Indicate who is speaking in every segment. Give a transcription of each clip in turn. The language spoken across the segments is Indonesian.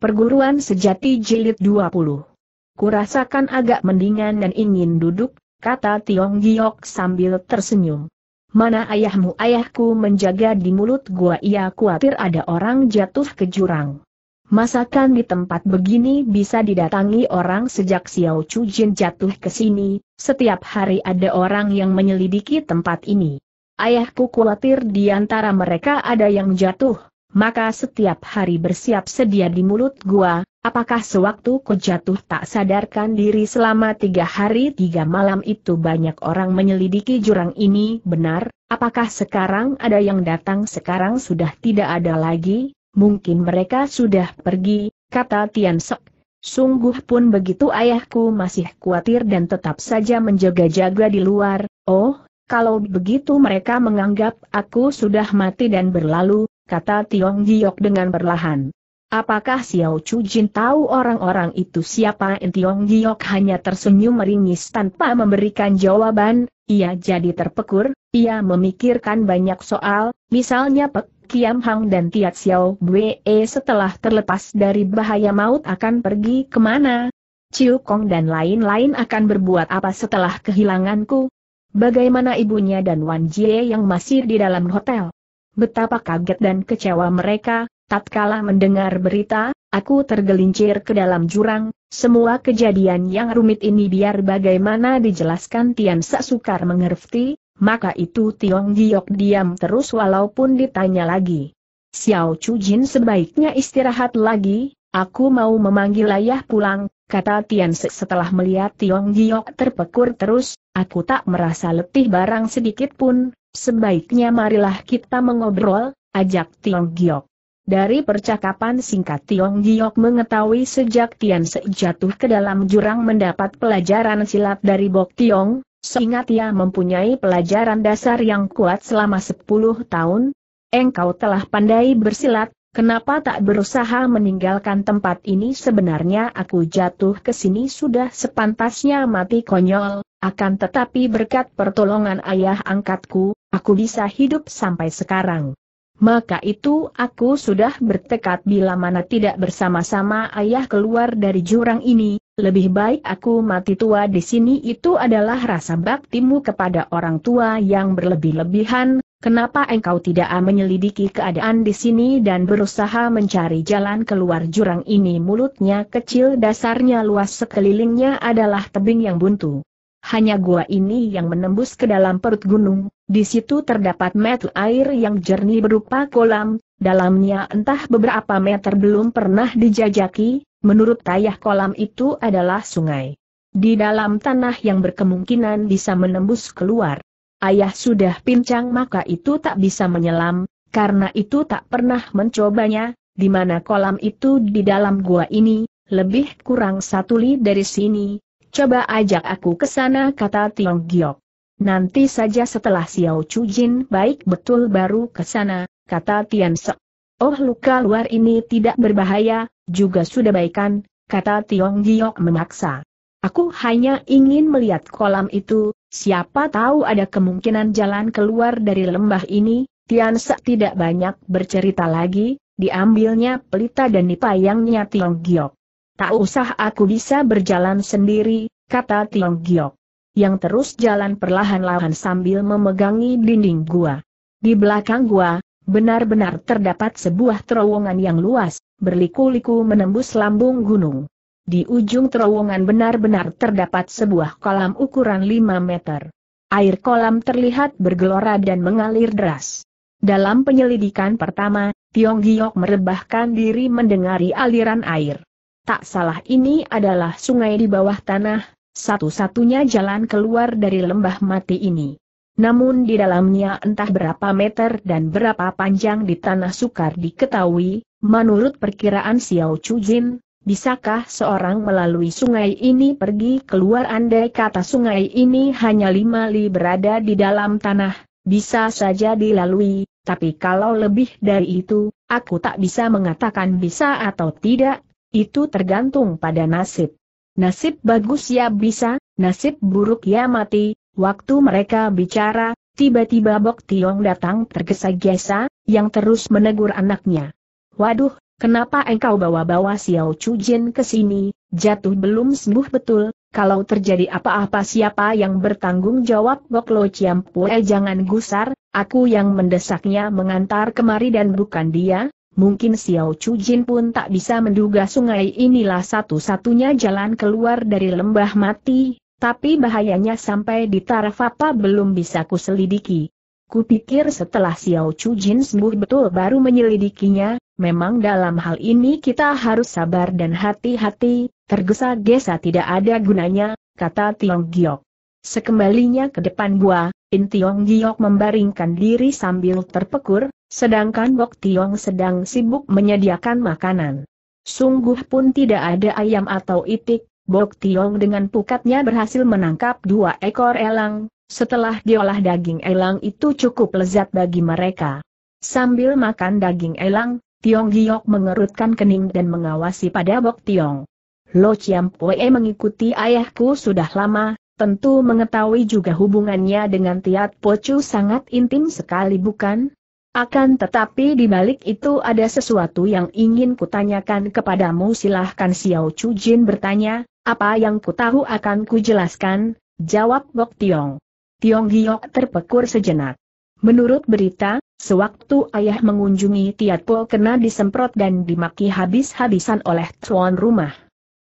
Speaker 1: Perguruan Sejati Jilid 20. Kurasakan agak mendingan dan ingin duduk, kata Tiong Giok sambil tersenyum. Mana ayahmu ayahku menjaga di mulut gua ia khawatir ada orang jatuh ke jurang. Masakan di tempat begini bisa didatangi orang sejak Xiao Chu Jin jatuh ke sini, setiap hari ada orang yang menyelidiki tempat ini. Ayahku khawatir di antara mereka ada yang jatuh, maka setiap hari bersiap sedia di mulut gua, apakah sewaktu ku jatuh tak sadarkan diri selama tiga hari tiga malam itu banyak orang menyelidiki jurang ini benar, apakah sekarang ada yang datang sekarang sudah tidak ada lagi, mungkin mereka sudah pergi, kata Tian Sek. Sungguh pun begitu ayahku masih khawatir dan tetap saja menjaga-jaga di luar, oh, kalau begitu mereka menganggap aku sudah mati dan berlalu, kata Tiong Giok dengan perlahan. Apakah Xiao Chu Jin tahu orang-orang itu siapa? Tiong Giok hanya tersenyum meringis tanpa memberikan jawaban, ia jadi terpekur, ia memikirkan banyak soal, misalnya Pek Kiam Hang dan Tiat Xiao Bwe setelah terlepas dari bahaya maut akan pergi kemana, Ciu Kong dan lain-lain akan berbuat apa setelah kehilanganku, Bagaimana ibunya dan Wan Jie yang masih di dalam hotel? Betapa kaget dan kecewa mereka, tatkala mendengar berita, aku tergelincir ke dalam jurang, semua kejadian yang rumit ini biar bagaimana dijelaskan Tian Sak Sukar mengerti, maka itu Tiong Giok diam terus walaupun ditanya lagi. Xiao Chu Jin sebaiknya istirahat lagi, Aku mau memanggil ayah pulang, kata Tian Se setelah melihat Tiong Giok terpekur terus, aku tak merasa letih barang sedikit pun, sebaiknya marilah kita mengobrol, ajak Tiong Giok. Dari percakapan singkat Tiong Giok mengetahui sejak Tian Se jatuh ke dalam jurang mendapat pelajaran silat dari Bok Tiong, seingat ia mempunyai pelajaran dasar yang kuat selama 10 tahun, engkau telah pandai bersilat, Kenapa tak berusaha meninggalkan tempat ini sebenarnya aku jatuh ke sini sudah sepantasnya mati konyol, akan tetapi berkat pertolongan ayah angkatku, aku bisa hidup sampai sekarang. Maka itu aku sudah bertekad bila mana tidak bersama-sama ayah keluar dari jurang ini, lebih baik aku mati tua di sini itu adalah rasa baktimu kepada orang tua yang berlebih-lebihan, Kenapa engkau tidak ah, menyelidiki keadaan di sini dan berusaha mencari jalan keluar jurang ini mulutnya kecil dasarnya luas sekelilingnya adalah tebing yang buntu. Hanya gua ini yang menembus ke dalam perut gunung, di situ terdapat metu air yang jernih berupa kolam, dalamnya entah beberapa meter belum pernah dijajaki, menurut tayah kolam itu adalah sungai. Di dalam tanah yang berkemungkinan bisa menembus keluar. Ayah sudah pincang maka itu tak bisa menyelam, karena itu tak pernah mencobanya, di mana kolam itu di dalam gua ini, lebih kurang satu li dari sini, coba ajak aku ke sana kata Tiong Giok. Nanti saja setelah Xiao Chu Jin baik betul baru ke sana, kata Tian Se. Oh luka luar ini tidak berbahaya, juga sudah baikan, kata Tiong Giok memaksa. Aku hanya ingin melihat kolam itu, Siapa tahu ada kemungkinan jalan keluar dari lembah ini, Tian tidak banyak bercerita lagi, diambilnya pelita dan dipayangnya Tiong Giok. Tak usah aku bisa berjalan sendiri, kata Tiong Giok. Yang terus jalan perlahan-lahan sambil memegangi dinding gua. Di belakang gua, benar-benar terdapat sebuah terowongan yang luas, berliku-liku menembus lambung gunung. Di ujung terowongan benar-benar terdapat sebuah kolam ukuran 5 meter. Air kolam terlihat bergelora dan mengalir deras. Dalam penyelidikan pertama, Tiong Giok merebahkan diri mendengari aliran air. Tak salah ini adalah sungai di bawah tanah, satu-satunya jalan keluar dari lembah mati ini. Namun di dalamnya entah berapa meter dan berapa panjang di tanah sukar diketahui, menurut perkiraan Xiao Chu Jin, Bisakah seorang melalui sungai ini pergi keluar andai kata sungai ini hanya lima li berada di dalam tanah, bisa saja dilalui, tapi kalau lebih dari itu, aku tak bisa mengatakan bisa atau tidak, itu tergantung pada nasib. Nasib bagus ya bisa, nasib buruk ya mati, waktu mereka bicara, tiba-tiba Bok Tiong datang tergesa-gesa, yang terus menegur anaknya. Waduh, Kenapa engkau bawa-bawa Xiao Chu Jin ke sini, jatuh belum sembuh betul, kalau terjadi apa-apa siapa yang bertanggung jawab Gok Lo Pue jangan gusar, aku yang mendesaknya mengantar kemari dan bukan dia, mungkin Xiao Chu Jin pun tak bisa menduga sungai inilah satu-satunya jalan keluar dari lembah mati, tapi bahayanya sampai di taraf apa belum bisa kuselidiki. Kupikir setelah Xiao Chu Jin sembuh betul baru menyelidikinya, Memang dalam hal ini kita harus sabar dan hati-hati, tergesa-gesa tidak ada gunanya, kata Tiong Giok. Sekembalinya ke depan gua, In Tiong Giok membaringkan diri sambil terpekur, sedangkan Bok Tiong sedang sibuk menyediakan makanan. Sungguh pun tidak ada ayam atau itik, Bok Tiong dengan pukatnya berhasil menangkap dua ekor elang, setelah diolah daging elang itu cukup lezat bagi mereka. Sambil makan daging elang, Tiong Giok mengerutkan kening dan mengawasi pada Bok Tiong. Lo Chiam Pue mengikuti ayahku sudah lama, tentu mengetahui juga hubungannya dengan Tiat Pocu sangat intim sekali bukan? Akan tetapi di balik itu ada sesuatu yang ingin kutanyakan kepadamu silahkan Xiao Chu Jin bertanya, apa yang ku tahu akan ku jelaskan, jawab Bok Tiong. Tiong Giok terpekur sejenak. Menurut berita, Sewaktu ayah mengunjungi Tiat Po, kena disemprot dan dimaki habis-habisan oleh tuan rumah.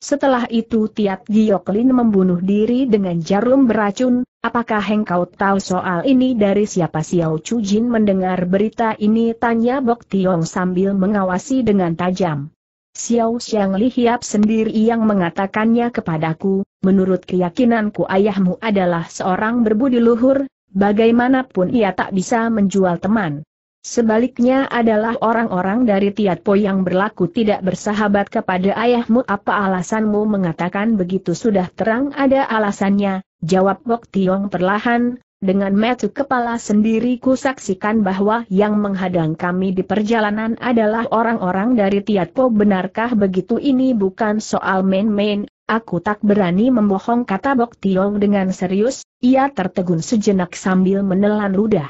Speaker 1: Setelah itu Tiat Lin membunuh diri dengan jarum beracun, apakah engkau tahu soal ini dari siapa Xiao Jin mendengar berita ini tanya Bok Tiong sambil mengawasi dengan tajam. Xiao Xiang Li Hiap sendiri yang mengatakannya kepadaku, menurut keyakinanku ayahmu adalah seorang berbudi luhur, Bagaimanapun ia tak bisa menjual teman. Sebaliknya adalah orang-orang dari Tiatpo yang berlaku tidak bersahabat kepada ayahmu apa alasanmu mengatakan begitu sudah terang ada alasannya, jawab Bok Tiong perlahan, dengan metu kepala sendiri ku saksikan bahwa yang menghadang kami di perjalanan adalah orang-orang dari Tiatpo benarkah begitu ini bukan soal main-main, Aku tak berani membohong kata Bok Tiong dengan serius, ia tertegun sejenak sambil menelan ludah.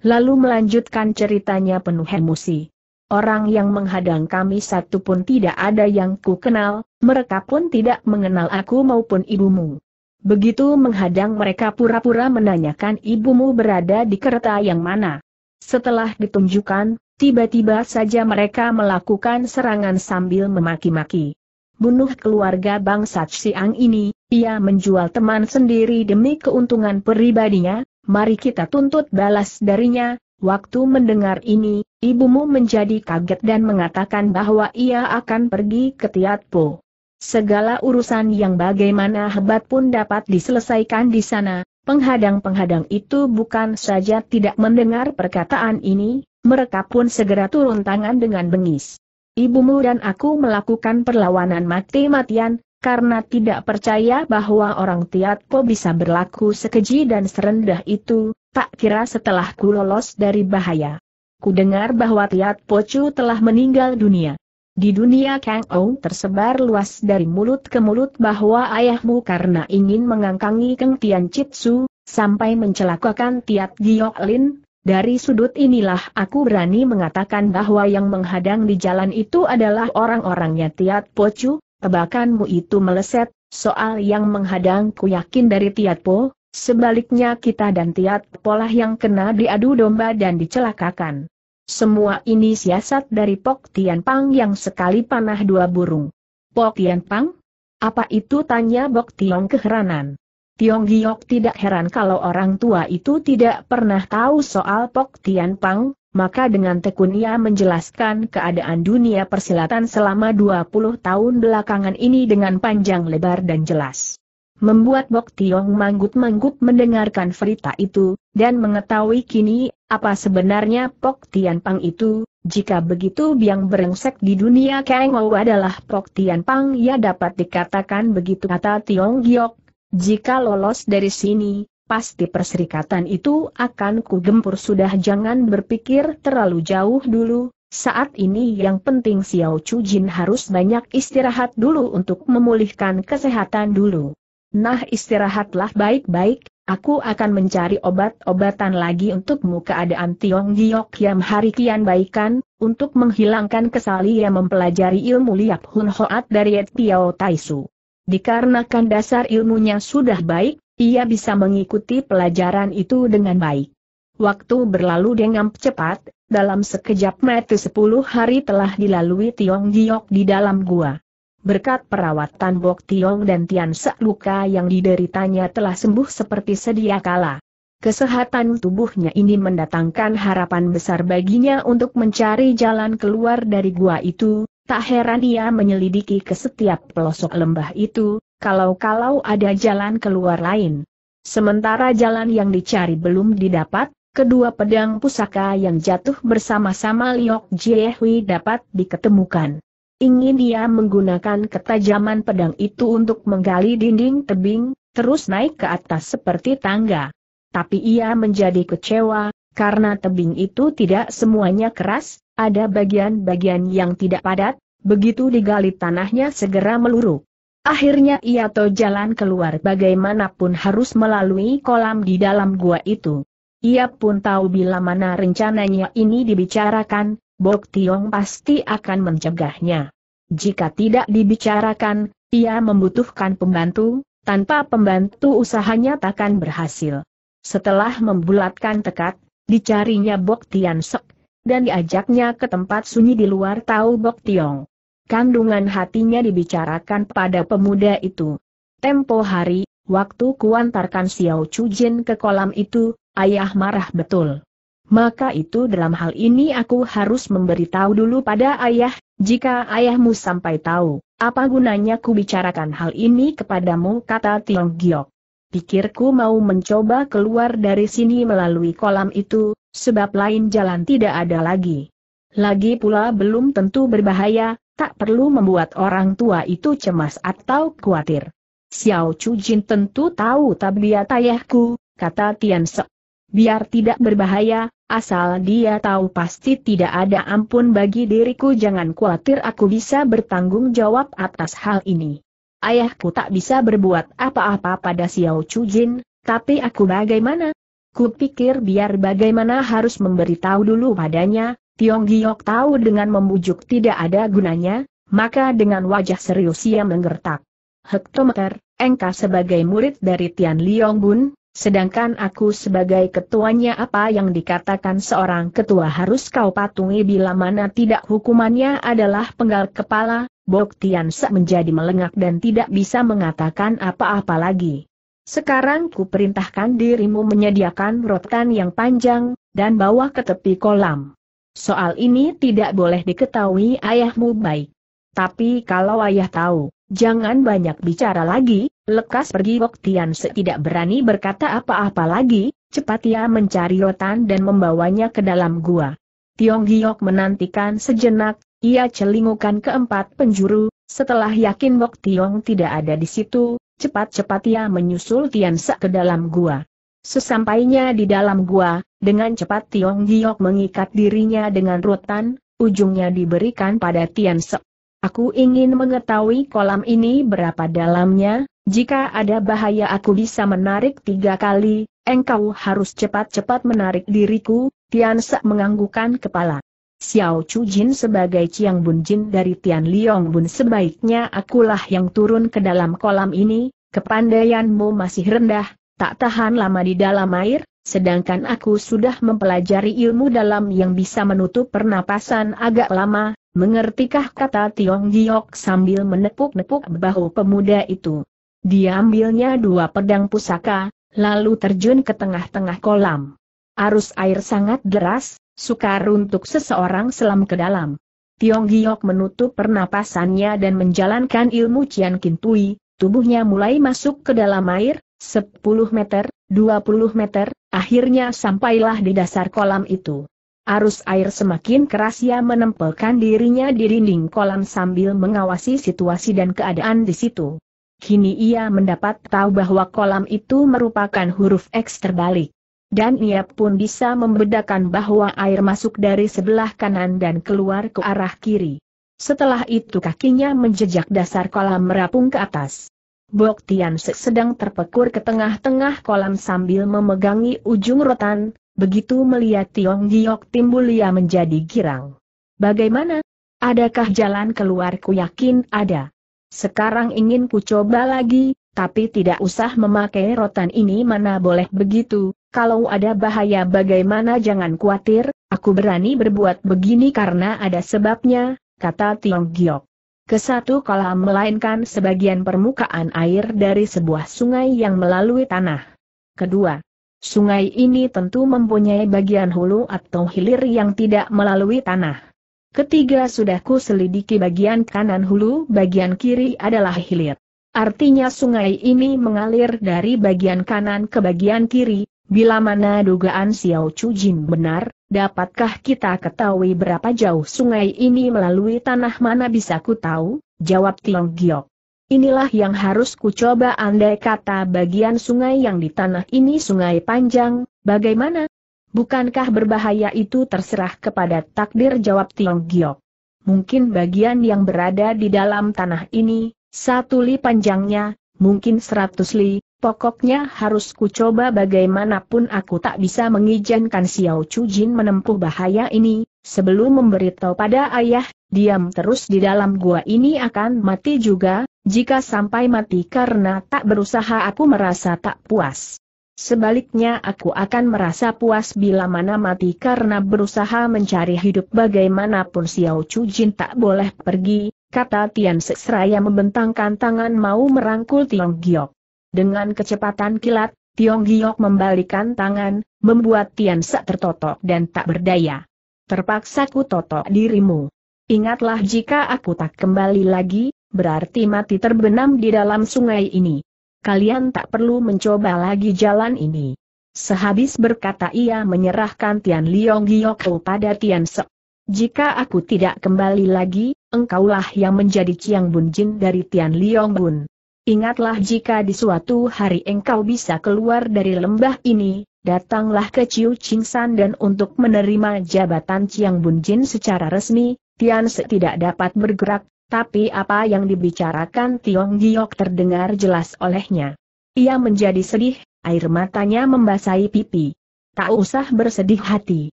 Speaker 1: Lalu melanjutkan ceritanya penuh emosi. Orang yang menghadang kami satu pun tidak ada yang ku kenal, mereka pun tidak mengenal aku maupun ibumu. Begitu menghadang mereka pura-pura menanyakan ibumu berada di kereta yang mana. Setelah ditunjukkan, tiba-tiba saja mereka melakukan serangan sambil memaki-maki bunuh keluarga bangsa Siang ini, ia menjual teman sendiri demi keuntungan pribadinya, mari kita tuntut balas darinya, Waktu mendengar ini, ibumu menjadi kaget dan mengatakan bahwa ia akan pergi ke Tiatpo. Segala urusan yang bagaimana hebat pun dapat diselesaikan di sana, penghadang-penghadang itu bukan saja tidak mendengar perkataan ini, mereka pun segera turun tangan dengan bengis ibumu dan aku melakukan perlawanan mati-matian, karena tidak percaya bahwa orang Tiatpo bisa berlaku sekeji dan serendah itu, tak kira setelah ku lolos dari bahaya. Ku dengar bahwa Tiatpo Chu telah meninggal dunia. Di dunia Kang Ou tersebar luas dari mulut ke mulut bahwa ayahmu karena ingin mengangkangi Keng Tian Chitsu, sampai mencelakakan Tiat Giok Lin, dari sudut inilah aku berani mengatakan bahwa yang menghadang di jalan itu adalah orang-orangnya Tiat Pocu, tebakanmu itu meleset, soal yang menghadang ku yakin dari Tiat Po, sebaliknya kita dan Tiat Polah yang kena diadu domba dan dicelakakan. Semua ini siasat dari Pok Tian Pang yang sekali panah dua burung. Pok Tian Pang? Apa itu tanya Bok Tiong keheranan. Tiong Giok tidak heran kalau orang tua itu tidak pernah tahu soal Pok Tian Pang, maka dengan tekun ia menjelaskan keadaan dunia persilatan selama 20 tahun belakangan ini dengan panjang lebar dan jelas. Membuat Bok Tiong manggut-manggut mendengarkan cerita itu, dan mengetahui kini, apa sebenarnya Pok Tian Pang itu, jika begitu biang berengsek di dunia Kang adalah Pok Tian Pang ya dapat dikatakan begitu kata Tiong Giok, jika lolos dari sini, pasti perserikatan itu akan kugempur sudah jangan berpikir terlalu jauh dulu, saat ini yang penting Xiao Chu Jin harus banyak istirahat dulu untuk memulihkan kesehatan dulu. Nah istirahatlah baik-baik, aku akan mencari obat-obatan lagi untukmu keadaan Tiong Giok yang hari kian baikan, untuk menghilangkan kesali yang mempelajari ilmu liap Hun Hoat dari Tiao Taisu. Dikarenakan dasar ilmunya sudah baik, ia bisa mengikuti pelajaran itu dengan baik. Waktu berlalu dengan cepat, dalam sekejap mata sepuluh hari telah dilalui Tiong Giok di dalam gua. Berkat perawatan Bok Tiong dan Tian se luka yang dideritanya telah sembuh seperti sedia kala. Kesehatan tubuhnya ini mendatangkan harapan besar baginya untuk mencari jalan keluar dari gua itu, Tak heran ia menyelidiki ke setiap pelosok lembah itu, kalau-kalau ada jalan keluar lain. Sementara jalan yang dicari belum didapat, kedua pedang pusaka yang jatuh bersama-sama Liok Jiehui dapat diketemukan. Ingin dia menggunakan ketajaman pedang itu untuk menggali dinding tebing, terus naik ke atas seperti tangga. Tapi ia menjadi kecewa, karena tebing itu tidak semuanya keras, ada bagian-bagian yang tidak padat, begitu digali tanahnya segera meluruh. Akhirnya Iato jalan keluar bagaimanapun harus melalui kolam di dalam gua itu. Ia pun tahu bila mana rencananya ini dibicarakan, Bok Tiong pasti akan mencegahnya. Jika tidak dibicarakan, ia membutuhkan pembantu, tanpa pembantu usahanya takkan berhasil. Setelah membulatkan tekad, Dicarinya Bok Tian Sek, dan diajaknya ke tempat sunyi di luar tahu Bok Tiong. Kandungan hatinya dibicarakan pada pemuda itu. Tempo hari, waktu kuantarkan Xiao Chujin ke kolam itu, ayah marah betul. Maka itu dalam hal ini aku harus memberitahu dulu pada ayah, jika ayahmu sampai tahu, apa gunanya ku bicarakan hal ini kepadamu kata Tiong Giok pikirku mau mencoba keluar dari sini melalui kolam itu, sebab lain jalan tidak ada lagi. Lagi pula belum tentu berbahaya, tak perlu membuat orang tua itu cemas atau khawatir. Xiao Jin tentu tahu tabiat ayahku, kata Tian Se. Biar tidak berbahaya, asal dia tahu pasti tidak ada ampun bagi diriku jangan khawatir aku bisa bertanggung jawab atas hal ini. Ayahku tak bisa berbuat apa-apa pada Xiao Chu Jin, tapi aku bagaimana? Kupikir biar bagaimana harus memberitahu dulu padanya, Tiong Giok tahu dengan membujuk tidak ada gunanya, maka dengan wajah serius ia menggertak. Hektometer, engkau sebagai murid dari Tian Liong Bun, sedangkan aku sebagai ketuanya apa yang dikatakan seorang ketua harus kau patungi bila mana tidak hukumannya adalah penggal kepala, Bok Tian menjadi melengak dan tidak bisa mengatakan apa-apa lagi. Sekarang ku perintahkan dirimu menyediakan rotan yang panjang, dan bawa ke tepi kolam. Soal ini tidak boleh diketahui ayahmu baik. Tapi kalau ayah tahu, jangan banyak bicara lagi, lekas pergi Bok Tian tidak berani berkata apa-apa lagi, cepat ia mencari rotan dan membawanya ke dalam gua. Tiong Giok menantikan sejenak, ia celingukan keempat penjuru, setelah yakin Bok Tiong tidak ada di situ, cepat-cepat ia menyusul Tian Sa ke dalam gua. Sesampainya di dalam gua, dengan cepat Tiong Giok mengikat dirinya dengan rotan, ujungnya diberikan pada Tian Sa. Aku ingin mengetahui kolam ini berapa dalamnya, jika ada bahaya aku bisa menarik tiga kali, engkau harus cepat-cepat menarik diriku, Tian Sa menganggukan kepala. Xiao Chu Jin sebagai Chiang Bun Jin dari Tian Liong Bun sebaiknya akulah yang turun ke dalam kolam ini, kepandaianmu masih rendah, tak tahan lama di dalam air, sedangkan aku sudah mempelajari ilmu dalam yang bisa menutup pernapasan agak lama, mengertikah kata Tiong Giok sambil menepuk-nepuk bahu pemuda itu. Diambilnya dua pedang pusaka, lalu terjun ke tengah-tengah kolam. Arus air sangat deras, Sukar untuk seseorang selam ke dalam. Tiong Giok menutup pernapasannya dan menjalankan ilmu Cian Kintui, tubuhnya mulai masuk ke dalam air, 10 meter, 20 meter, akhirnya sampailah di dasar kolam itu. Arus air semakin keras ia menempelkan dirinya di dinding kolam sambil mengawasi situasi dan keadaan di situ. Kini ia mendapat tahu bahwa kolam itu merupakan huruf X terbalik. Dan ia pun bisa membedakan bahwa air masuk dari sebelah kanan dan keluar ke arah kiri. Setelah itu kakinya menjejak dasar kolam merapung ke atas. Boktian sedang terpekur ke tengah-tengah kolam sambil memegangi ujung rotan, begitu melihat Tiong Giok timbul ia menjadi girang. Bagaimana? Adakah jalan keluar ku yakin ada. Sekarang ingin ku coba lagi, tapi tidak usah memakai rotan ini mana boleh begitu, kalau ada bahaya bagaimana jangan khawatir, aku berani berbuat begini karena ada sebabnya, kata Tiong Giok. Kesatu kalah melainkan sebagian permukaan air dari sebuah sungai yang melalui tanah. Kedua, sungai ini tentu mempunyai bagian hulu atau hilir yang tidak melalui tanah. Ketiga sudah ku selidiki bagian kanan hulu, bagian kiri adalah hilir. Artinya sungai ini mengalir dari bagian kanan ke bagian kiri, Bila mana dugaan Xiao Chu Jin benar, dapatkah kita ketahui berapa jauh sungai ini melalui tanah mana bisa ku tahu? Jawab Tiong Giok. Inilah yang harus kucoba. coba andai kata bagian sungai yang di tanah ini sungai panjang, bagaimana? Bukankah berbahaya itu terserah kepada takdir jawab Tiong Giok? Mungkin bagian yang berada di dalam tanah ini, satu li panjangnya, mungkin seratus li, Pokoknya harus ku coba bagaimanapun aku tak bisa mengizinkan Xiao Chu Jin menempuh bahaya ini, sebelum memberitahu pada ayah, diam terus di dalam gua ini akan mati juga, jika sampai mati karena tak berusaha aku merasa tak puas. Sebaliknya aku akan merasa puas bila mana mati karena berusaha mencari hidup bagaimanapun Xiao Chu Jin tak boleh pergi, kata Tian Seraya membentangkan tangan mau merangkul Tiong Giok. Dengan kecepatan kilat, Tiong Giok membalikan tangan, membuat Tian Sa tertotok dan tak berdaya. Terpaksa ku totok dirimu. Ingatlah jika aku tak kembali lagi, berarti mati terbenam di dalam sungai ini. Kalian tak perlu mencoba lagi jalan ini. Sehabis berkata ia menyerahkan Tian Liong Giok kepada Tian Se. Jika aku tidak kembali lagi, engkaulah yang menjadi Ciang Bun Jin dari Tian Liong Bun. Ingatlah jika di suatu hari engkau bisa keluar dari lembah ini, datanglah ke Ciu Ching San dan untuk menerima jabatan Chiang Bunjin secara resmi, Tian Se tidak dapat bergerak, tapi apa yang dibicarakan Tiong Giok terdengar jelas olehnya. Ia menjadi sedih, air matanya membasahi pipi. Tak usah bersedih hati.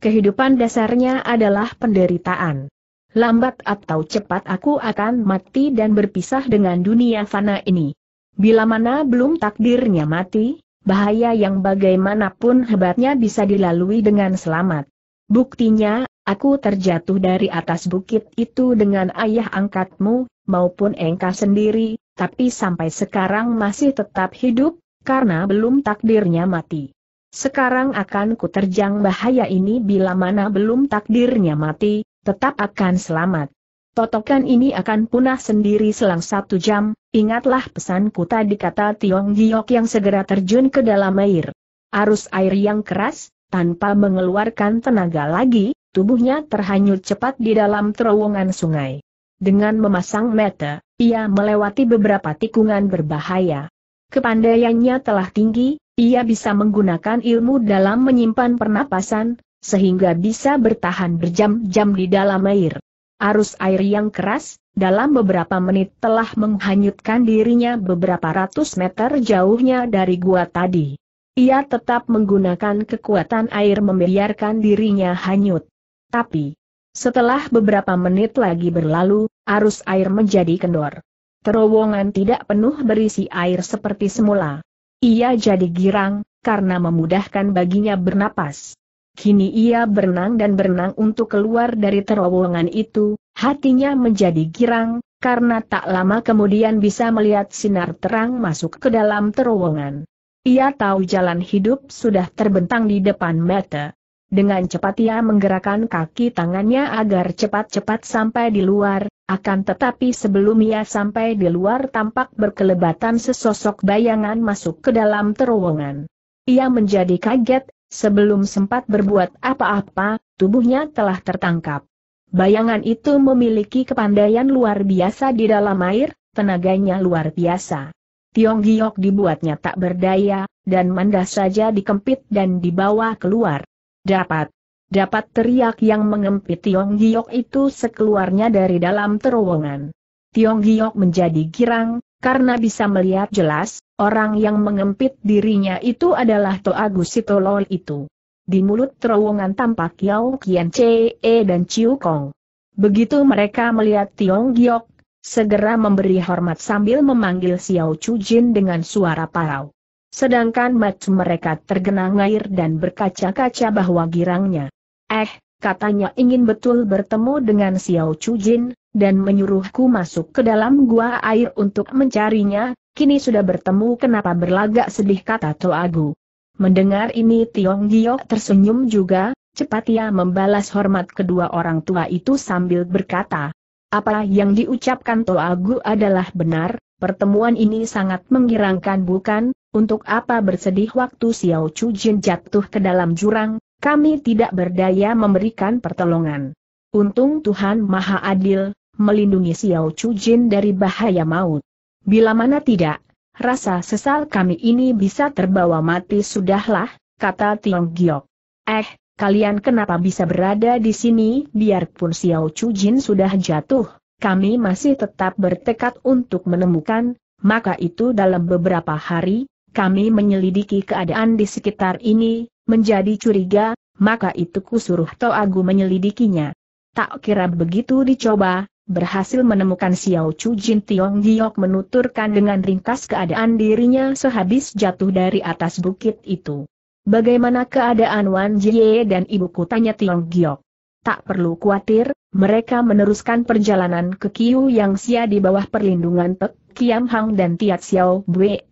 Speaker 1: Kehidupan dasarnya adalah penderitaan lambat atau cepat aku akan mati dan berpisah dengan dunia fana ini. Bila mana belum takdirnya mati, bahaya yang bagaimanapun hebatnya bisa dilalui dengan selamat. Buktinya, aku terjatuh dari atas bukit itu dengan ayah angkatmu, maupun engkau sendiri, tapi sampai sekarang masih tetap hidup, karena belum takdirnya mati. Sekarang akan ku terjang bahaya ini bila mana belum takdirnya mati, tetap akan selamat. Totokan ini akan punah sendiri selang satu jam, ingatlah pesanku tadi kata Tiong Giok yang segera terjun ke dalam air. Arus air yang keras, tanpa mengeluarkan tenaga lagi, tubuhnya terhanyut cepat di dalam terowongan sungai. Dengan memasang mata, ia melewati beberapa tikungan berbahaya. Kepandaiannya telah tinggi, ia bisa menggunakan ilmu dalam menyimpan pernapasan, sehingga bisa bertahan berjam-jam di dalam air. Arus air yang keras, dalam beberapa menit telah menghanyutkan dirinya beberapa ratus meter jauhnya dari gua tadi. Ia tetap menggunakan kekuatan air membiarkan dirinya hanyut. Tapi, setelah beberapa menit lagi berlalu, arus air menjadi kendor. Terowongan tidak penuh berisi air seperti semula. Ia jadi girang, karena memudahkan baginya bernapas. Kini ia berenang dan berenang untuk keluar dari terowongan itu, hatinya menjadi girang, karena tak lama kemudian bisa melihat sinar terang masuk ke dalam terowongan. Ia tahu jalan hidup sudah terbentang di depan mata. Dengan cepat ia menggerakkan kaki tangannya agar cepat-cepat sampai di luar, akan tetapi sebelum ia sampai di luar tampak berkelebatan sesosok bayangan masuk ke dalam terowongan. Ia menjadi kaget, Sebelum sempat berbuat apa-apa, tubuhnya telah tertangkap. Bayangan itu memiliki kepandaian luar biasa di dalam air, tenaganya luar biasa. Tiong Giok dibuatnya tak berdaya, dan mandas saja dikempit dan dibawa keluar. Dapat. Dapat teriak yang mengempit Tiong Giok itu sekeluarnya dari dalam terowongan. Tiong Giok menjadi girang, karena bisa melihat jelas, orang yang mengempit dirinya itu adalah Toagus Sitolol itu. Di mulut terowongan tampak Yao Kian e dan Chiu Kong. Begitu mereka melihat Tiong Giok, segera memberi hormat sambil memanggil Xiao Chu Jin dengan suara parau. Sedangkan matu mereka tergenang air dan berkaca-kaca bahwa girangnya. Eh, katanya ingin betul bertemu dengan Xiao Chu Jin, dan menyuruhku masuk ke dalam gua air untuk mencarinya, kini sudah bertemu kenapa berlagak sedih kata Toagu. Mendengar ini Tiong Giok tersenyum juga, cepat ia membalas hormat kedua orang tua itu sambil berkata, apa yang diucapkan Toagu adalah benar, pertemuan ini sangat menggirangkan bukan, untuk apa bersedih waktu Xiao Chu Jin jatuh ke dalam jurang, kami tidak berdaya memberikan pertolongan. Untung Tuhan Maha Adil, melindungi Xiao Chu Jin dari bahaya maut. Bila mana tidak, rasa sesal kami ini bisa terbawa mati sudahlah, kata Tiong Giok. Eh, kalian kenapa bisa berada di sini biarpun Xiao Chu Jin sudah jatuh, kami masih tetap bertekad untuk menemukan, maka itu dalam beberapa hari, kami menyelidiki keadaan di sekitar ini, menjadi curiga, maka itu kusuruh Toagu menyelidikinya. Tak kira begitu dicoba, berhasil menemukan Xiao Chu Jin Tiong Giok menuturkan dengan ringkas keadaan dirinya sehabis jatuh dari atas bukit itu. Bagaimana keadaan Wan Jie dan ibu tanya Tiong Giok? Tak perlu khawatir, mereka meneruskan perjalanan ke Kiu Yang Xia di bawah perlindungan Pek Kiam Hang dan Tiat Xiao Bue,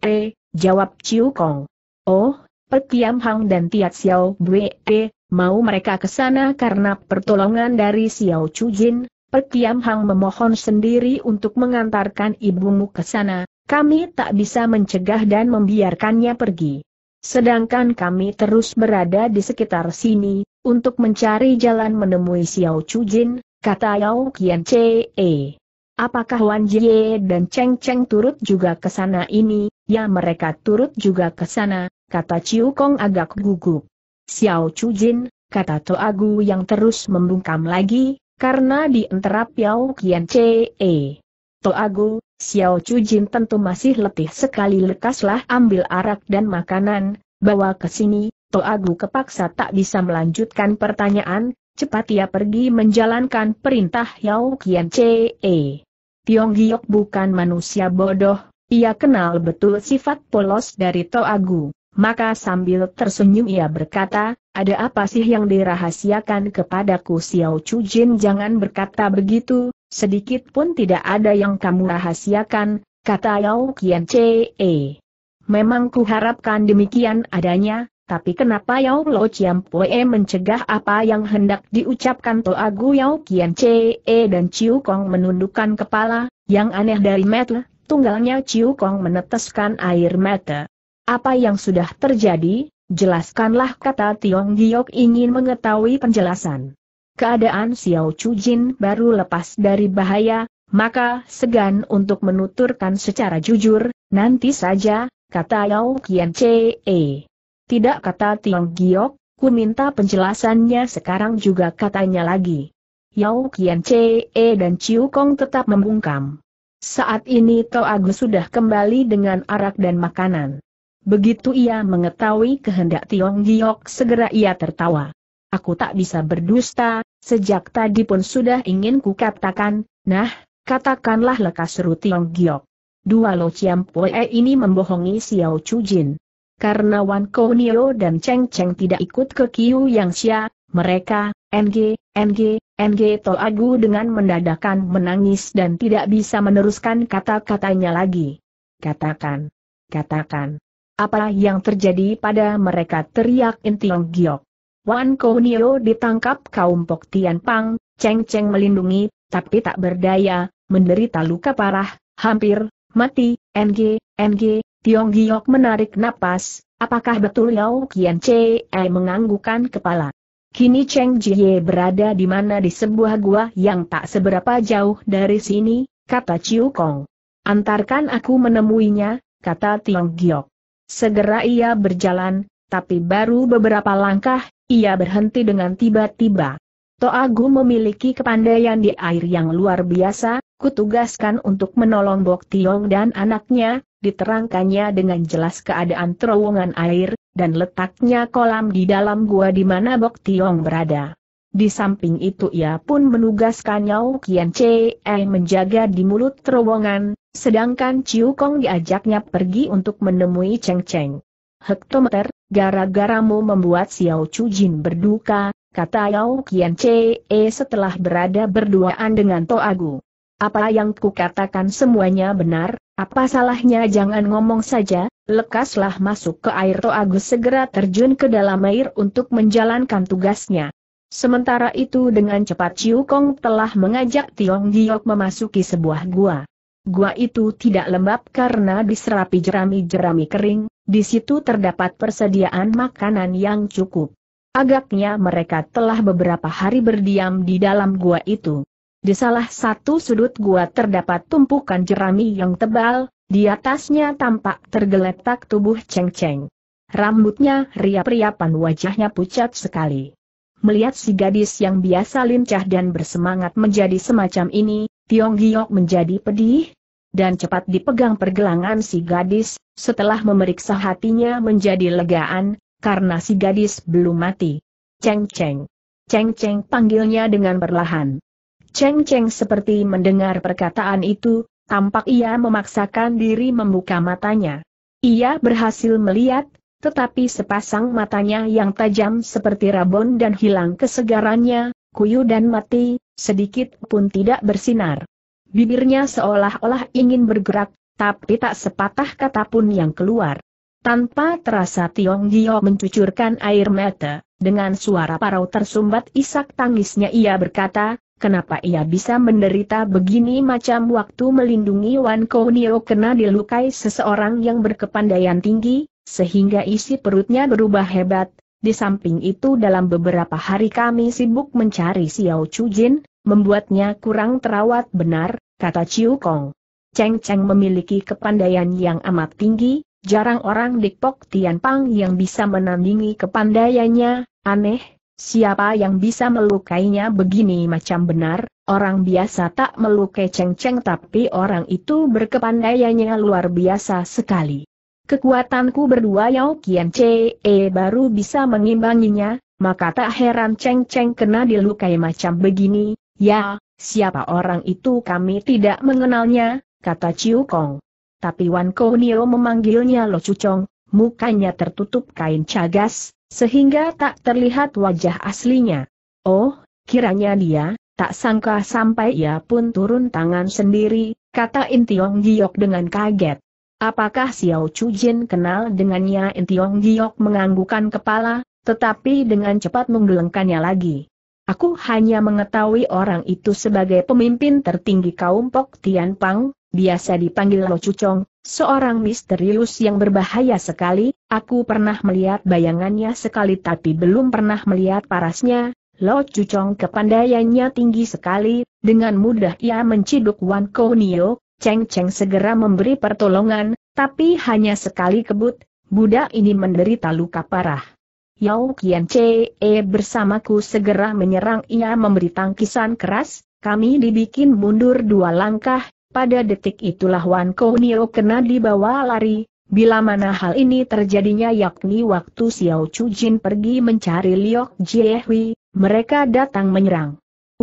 Speaker 1: jawab Chiu Kong. Oh, Pek Kiam Hang dan Tiat Xiao Bue, mau mereka ke sana karena pertolongan dari Xiao Chu Jin, Perkiam Hang memohon sendiri untuk mengantarkan ibumu ke sana, kami tak bisa mencegah dan membiarkannya pergi. Sedangkan kami terus berada di sekitar sini, untuk mencari jalan menemui Xiao Jin. kata Yao Qian Che. Apakah Wan Jie dan Cheng Cheng turut juga ke sana ini? Ya mereka turut juga ke sana, kata Chiu Kong agak gugup. Xiao Jin. kata Toagu yang terus membungkam lagi, karena di antara Piao Kian To e. Toago, Xiao Jin tentu masih letih sekali lekaslah ambil arak dan makanan, bawa ke sini, Toago kepaksa tak bisa melanjutkan pertanyaan, cepat ia pergi menjalankan perintah Yao Kian Che. Tiong e. Giok bukan manusia bodoh, ia kenal betul sifat polos dari Toagu. Maka sambil tersenyum ia berkata, ada apa sih yang dirahasiakan kepadaku Xiao Chu Jin jangan berkata begitu, sedikit pun tidak ada yang kamu rahasiakan, kata Yao Qian Eh, Memang kuharapkan demikian adanya, tapi kenapa Yao Lo Chiam Poe mencegah apa yang hendak diucapkan Toagu Yao Qian Che dan Chiu Kong menundukkan kepala, yang aneh dari mata, tunggalnya Chiu Kong meneteskan air mata. Apa yang sudah terjadi, jelaskanlah kata Tiong Giok ingin mengetahui penjelasan. Keadaan Xiao Chu Jin baru lepas dari bahaya, maka segan untuk menuturkan secara jujur, nanti saja, kata Yao Kian Che. Tidak kata Tiong Giok, ku minta penjelasannya sekarang juga katanya lagi. Yao Kian Che dan Chiu Kong tetap membungkam. Saat ini Toh Agus sudah kembali dengan arak dan makanan. Begitu ia mengetahui kehendak Tiong Giok segera ia tertawa. Aku tak bisa berdusta, sejak tadi pun sudah ingin kukatakan, nah, katakanlah lekas seru Tiong Giok. Dua Lo Chiam Poe ini membohongi Xiao Chu Jin. Karena Wan Nio dan Cheng Cheng tidak ikut ke Kiu Yang Xia, mereka, NG, NG, NG Toagu dengan mendadakan menangis dan tidak bisa meneruskan kata-katanya lagi. Katakan. Katakan. Apa yang terjadi pada mereka teriak Intiong Giok. Wan Kounio ditangkap kaum Pok Tian Pang, Cheng Cheng melindungi, tapi tak berdaya, menderita luka parah, hampir mati, NG, NG, Tiong Giok menarik napas, apakah betul Yao Kian Che menganggukkan kepala. Kini Cheng Jie berada di mana di sebuah gua yang tak seberapa jauh dari sini, kata Ciu Kong. Antarkan aku menemuinya, kata Tiong Giok. Segera ia berjalan, tapi baru beberapa langkah, ia berhenti dengan tiba-tiba. Toagu memiliki kepandaian di air yang luar biasa, kutugaskan untuk menolong Bok Tiong dan anaknya, diterangkannya dengan jelas keadaan terowongan air, dan letaknya kolam di dalam gua di mana Bok Tiong berada. Di samping itu ia pun menugaskan Yao Kian Che menjaga di mulut terowongan, Sedangkan Ciu Kong diajaknya pergi untuk menemui Cheng Cheng. Hektometer, gara-garamu membuat Xiao Chu Jin berduka, kata Yao Qian Chee setelah berada berduaan dengan To Agu. Apa yang ku katakan semuanya benar, apa salahnya jangan ngomong saja, lekaslah masuk ke air To Agu segera terjun ke dalam air untuk menjalankan tugasnya. Sementara itu dengan cepat Ciu Kong telah mengajak Tiong Giok memasuki sebuah gua. Gua itu tidak lembab karena diserapi jerami-jerami kering, di situ terdapat persediaan makanan yang cukup. Agaknya mereka telah beberapa hari berdiam di dalam gua itu. Di salah satu sudut gua terdapat tumpukan jerami yang tebal, di atasnya tampak tergeletak tubuh ceng-ceng. Rambutnya riap-riapan wajahnya pucat sekali. Melihat si gadis yang biasa lincah dan bersemangat menjadi semacam ini, Tiong Giok menjadi pedih, dan cepat dipegang pergelangan si gadis, setelah memeriksa hatinya menjadi legaan, karena si gadis belum mati. Ceng-ceng. Ceng-ceng panggilnya dengan perlahan. Ceng-ceng seperti mendengar perkataan itu, tampak ia memaksakan diri membuka matanya. Ia berhasil melihat, tetapi sepasang matanya yang tajam seperti rabon dan hilang kesegarannya, kuyu dan mati, sedikit pun tidak bersinar. Bibirnya seolah-olah ingin bergerak, tapi tak sepatah kata pun yang keluar. Tanpa terasa Tiong Gio mencucurkan air mata, dengan suara parau tersumbat isak tangisnya ia berkata, kenapa ia bisa menderita begini macam waktu melindungi Wan Kounio kena dilukai seseorang yang berkepandaian tinggi, sehingga isi perutnya berubah hebat, di samping itu dalam beberapa hari kami sibuk mencari Xiao Chujin, membuatnya kurang terawat benar, kata Chiu Kong. Cheng Cheng memiliki kepandaian yang amat tinggi, jarang orang di Pok Pang yang bisa menandingi kepandaiannya, aneh, siapa yang bisa melukainya begini macam benar, orang biasa tak melukai Cheng Cheng tapi orang itu berkepandaiannya luar biasa sekali. Kekuatanku berdua Yao Kian Che eh, baru bisa mengimbanginya, maka tak heran Cheng Cheng kena dilukai macam begini, ya, siapa orang itu kami tidak mengenalnya, kata Chiu Kong. Tapi Wan Nio memanggilnya Lo Cucong, mukanya tertutup kain cagas, sehingga tak terlihat wajah aslinya. Oh, kiranya dia, tak sangka sampai ia pun turun tangan sendiri, kata Intiong Giok dengan kaget. Apakah Xiao Chu Jin kenal dengannya Intiong Giok menganggukan kepala, tetapi dengan cepat menggelengkannya lagi. Aku hanya mengetahui orang itu sebagai pemimpin tertinggi kaum Pok Tian Pang, biasa dipanggil Lo Chu Chong, seorang misterius yang berbahaya sekali, aku pernah melihat bayangannya sekali tapi belum pernah melihat parasnya, Lo Chu Chong kepandaiannya tinggi sekali, dengan mudah ia menciduk Wan Niok, Cheng Cheng segera memberi pertolongan, tapi hanya sekali kebut, budak ini menderita luka parah. Yao Qian E bersamaku segera menyerang ia memberi tangkisan keras, kami dibikin mundur dua langkah, pada detik itulah Wan Nio kena dibawa lari, bila mana hal ini terjadinya yakni waktu Xiao Chu Jin pergi mencari Liok Jiehui, mereka datang menyerang.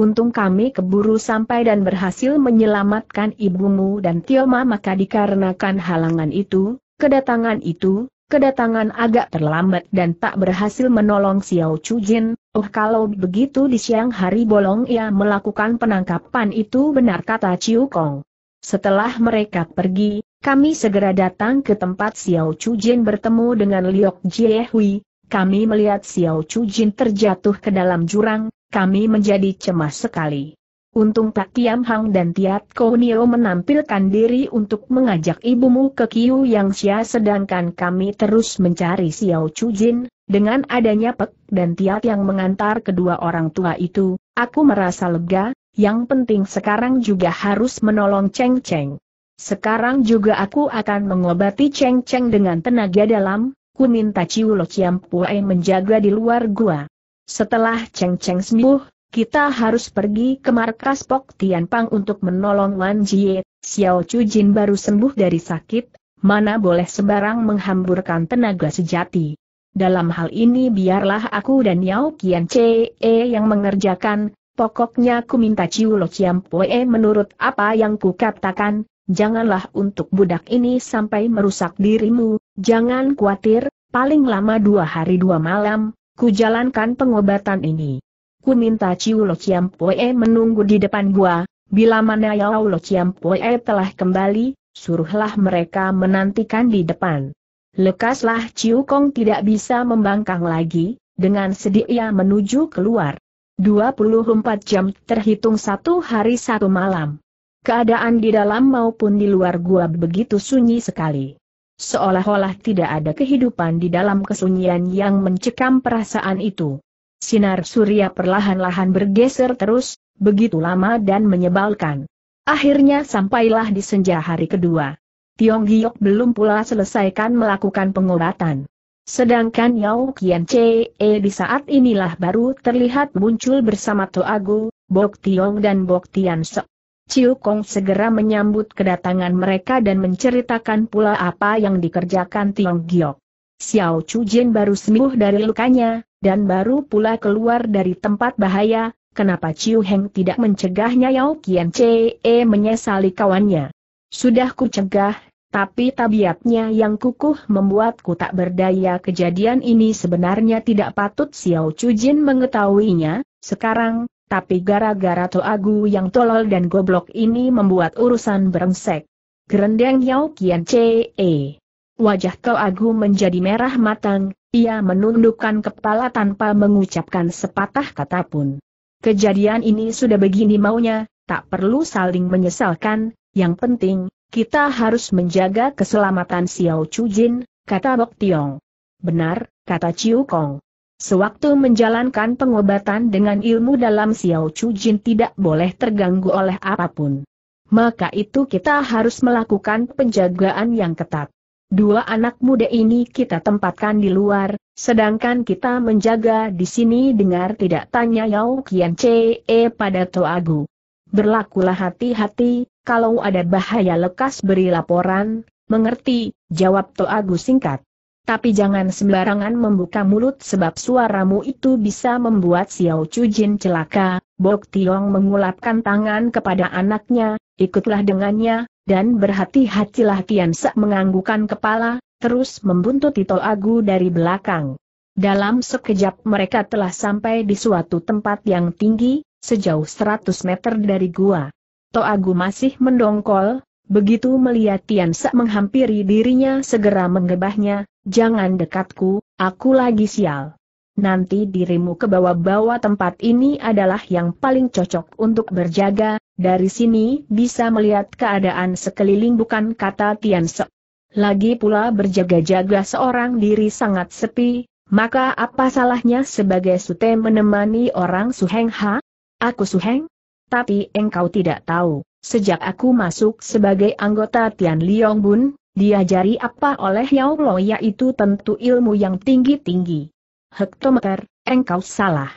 Speaker 1: Untung kami keburu sampai dan berhasil menyelamatkan ibumu dan Tioma maka dikarenakan halangan itu, kedatangan itu, kedatangan agak terlambat dan tak berhasil menolong Xiao Chu Jin. oh kalau begitu di siang hari bolong ia melakukan penangkapan itu benar kata Chiu Kong. Setelah mereka pergi, kami segera datang ke tempat Xiao Chu Jin bertemu dengan Liok Jiehui, kami melihat Xiao Chu Jin terjatuh ke dalam jurang, kami menjadi cemas sekali. Untung Pak Tiam Hang dan Tiat Kounio menampilkan diri untuk mengajak ibumu ke Kiu Yang Xia sedangkan kami terus mencari Xiao Chu Jin. dengan adanya Pek dan Tiat yang mengantar kedua orang tua itu, aku merasa lega, yang penting sekarang juga harus menolong Cheng Cheng. Sekarang juga aku akan mengobati Cheng Cheng dengan tenaga dalam, ku minta Chiam Puai menjaga di luar gua. Setelah Cheng Cheng sembuh, kita harus pergi ke markas Pok Tian Pang untuk menolong Wan Jie. Xiao Jin baru sembuh dari sakit, mana boleh sebarang menghamburkan tenaga sejati. Dalam hal ini biarlah aku dan Yao Qian e yang mengerjakan, pokoknya ku minta Ciu Lo Chiam Pue menurut apa yang ku katakan, janganlah untuk budak ini sampai merusak dirimu, jangan khawatir, paling lama dua hari dua malam, Ku jalankan pengobatan ini. Ku minta Ciu Chiam Poe menunggu di depan gua, bila mana Yau Chiam Poe telah kembali, suruhlah mereka menantikan di depan. Lekaslah Ciu Kong tidak bisa membangkang lagi, dengan sedih ia menuju keluar. 24 jam terhitung satu hari satu malam. Keadaan di dalam maupun di luar gua begitu sunyi sekali. Seolah-olah tidak ada kehidupan di dalam kesunyian yang mencekam perasaan itu. Sinar surya perlahan-lahan bergeser terus, begitu lama dan menyebalkan. Akhirnya sampailah di senja hari kedua. Tiong Giok belum pula selesaikan melakukan pengobatan. Sedangkan Yao Kian Chee eh, di saat inilah baru terlihat muncul bersama Toagu, Bok Tiong dan Bok Tian Sek. Ciu Kong segera menyambut kedatangan mereka dan menceritakan pula apa yang dikerjakan Tiong Giok. Xiao Chu Jin baru sembuh dari lukanya, dan baru pula keluar dari tempat bahaya, kenapa Ciu Heng tidak mencegahnya Yao Kian e menyesali kawannya. Sudah ku cegah, tapi tabiatnya yang kukuh membuatku tak berdaya kejadian ini sebenarnya tidak patut Xiao Chu Jin mengetahuinya, sekarang, tapi gara-gara Toagu yang tolol dan goblok ini membuat urusan berengsek. Gerendeng Yau Kian Ce. E. Wajah Toagu menjadi merah matang, ia menundukkan kepala tanpa mengucapkan sepatah kata pun. Kejadian ini sudah begini maunya, tak perlu saling menyesalkan, yang penting, kita harus menjaga keselamatan Xiao Jin. kata Bok Tiong. Benar, kata Chiu Kong. Sewaktu menjalankan pengobatan dengan ilmu dalam Xiao Chu Jin tidak boleh terganggu oleh apapun. Maka itu kita harus melakukan penjagaan yang ketat. Dua anak muda ini kita tempatkan di luar, sedangkan kita menjaga di sini dengar tidak tanya Yao Qian Che pada Agu. Berlakulah hati-hati, kalau ada bahaya lekas beri laporan, mengerti, jawab Agu singkat. Tapi jangan sembarangan membuka mulut sebab suaramu itu bisa membuat Xiao Chujin celaka. Bok Tiong mengulapkan tangan kepada anaknya, ikutlah dengannya, dan berhati-hatilah Tian Se menganggukan kepala, terus membuntuti Tito Agu dari belakang. Dalam sekejap mereka telah sampai di suatu tempat yang tinggi, sejauh 100 meter dari gua. Toagu masih mendongkol, Begitu melihat Tian Sa menghampiri dirinya segera menggebahnya, jangan dekatku, aku lagi sial. Nanti dirimu ke bawah-bawah tempat ini adalah yang paling cocok untuk berjaga, dari sini bisa melihat keadaan sekeliling bukan kata Tian Sa. Lagi pula berjaga-jaga seorang diri sangat sepi, maka apa salahnya sebagai sute menemani orang Suheng Ha? Aku Suheng? Tapi engkau tidak tahu. Sejak aku masuk sebagai anggota Tian Liong Bun, diajari apa oleh Yao Lo yaitu tentu ilmu yang tinggi-tinggi. Hektometer, engkau salah.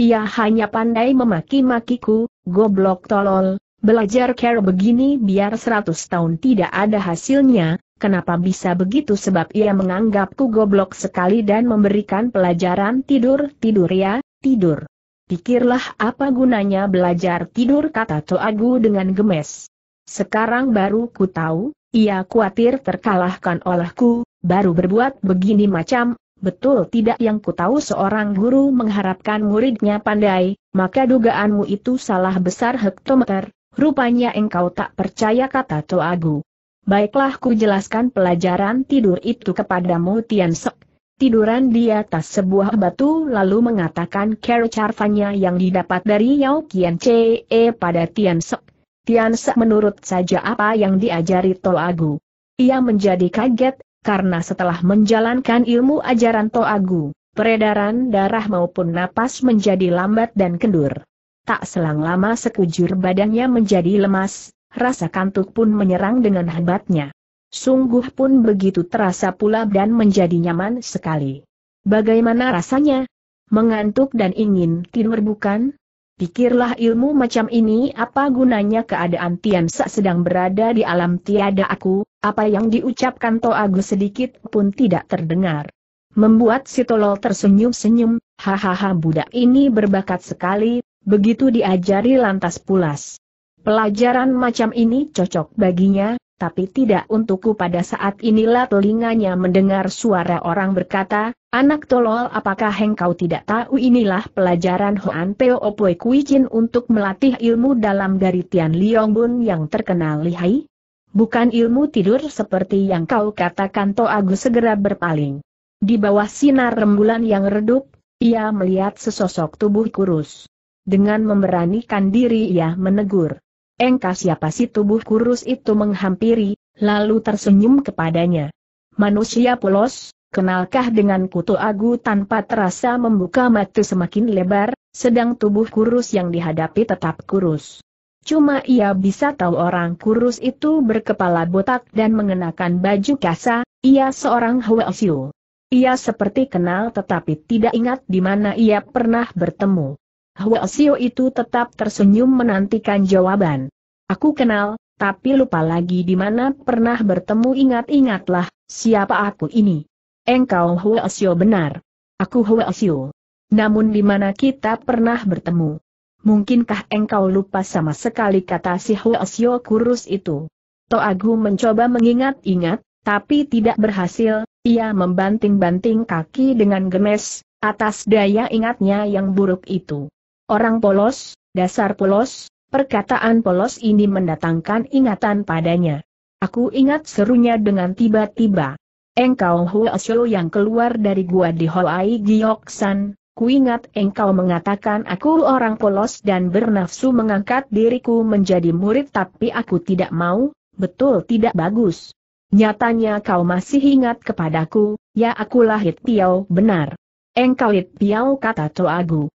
Speaker 1: Ia hanya pandai memaki-makiku, goblok tolol, belajar care begini biar seratus tahun tidak ada hasilnya, kenapa bisa begitu sebab ia menganggapku goblok sekali dan memberikan pelajaran tidur-tidur ya, tidur. Pikirlah apa gunanya belajar tidur kata Toagu dengan gemes. Sekarang baru ku tahu, ia khawatir terkalahkan olehku, baru berbuat begini macam, betul tidak yang ku tahu seorang guru mengharapkan muridnya pandai, maka dugaanmu itu salah besar hektometer, rupanya engkau tak percaya kata Toagu. Baiklah ku jelaskan pelajaran tidur itu kepadamu Sok tiduran di atas sebuah batu lalu mengatakan care carvanya yang didapat dari Yao Kian pada Tian Sek. Tian Sek menurut saja apa yang diajari Toagu. Ia menjadi kaget, karena setelah menjalankan ilmu ajaran Toagu, peredaran darah maupun napas menjadi lambat dan kendur. Tak selang lama sekujur badannya menjadi lemas, rasa kantuk pun menyerang dengan hebatnya. Sungguh pun begitu terasa pula dan menjadi nyaman sekali. Bagaimana rasanya? Mengantuk dan ingin tidur bukan? Pikirlah ilmu macam ini apa gunanya keadaan Tian Sa sedang berada di alam tiada aku, apa yang diucapkan To Agus sedikit pun tidak terdengar. Membuat si tolol tersenyum-senyum, hahaha budak ini berbakat sekali, begitu diajari lantas pulas. Pelajaran macam ini cocok baginya, tapi tidak untukku pada saat inilah telinganya mendengar suara orang berkata, Anak tolol apakah engkau tidak tahu inilah pelajaran Hoan Peo Opoi Kui Chin untuk melatih ilmu dalam dari Tian Liong Bun yang terkenal lihai? Bukan ilmu tidur seperti yang kau katakan To Agus segera berpaling. Di bawah sinar rembulan yang redup, ia melihat sesosok tubuh kurus. Dengan memberanikan diri ia menegur engkau siapa si tubuh kurus itu menghampiri, lalu tersenyum kepadanya. Manusia polos, kenalkah dengan kutu agu tanpa terasa membuka mata semakin lebar, sedang tubuh kurus yang dihadapi tetap kurus. Cuma ia bisa tahu orang kurus itu berkepala botak dan mengenakan baju kasa, ia seorang Huasiu. Ia seperti kenal tetapi tidak ingat di mana ia pernah bertemu. Hua Sio itu tetap tersenyum menantikan jawaban. Aku kenal, tapi lupa lagi di mana pernah bertemu ingat-ingatlah, siapa aku ini. Engkau Hua Sio benar. Aku Hua Sio. Namun di mana kita pernah bertemu? Mungkinkah engkau lupa sama sekali kata si Hua Sio kurus itu? Toagu mencoba mengingat-ingat, tapi tidak berhasil, ia membanting-banting kaki dengan gemes, atas daya ingatnya yang buruk itu. Orang polos, dasar polos, perkataan polos ini mendatangkan ingatan padanya. Aku ingat serunya dengan tiba-tiba. Engkau Huasyo yang keluar dari gua di Hoai Gioksan, ku ingat engkau mengatakan aku orang polos dan bernafsu mengangkat diriku menjadi murid tapi aku tidak mau, betul tidak bagus. Nyatanya kau masih ingat kepadaku, ya akulah Hit Piau benar. Engkau Hit Piau kata Toagu.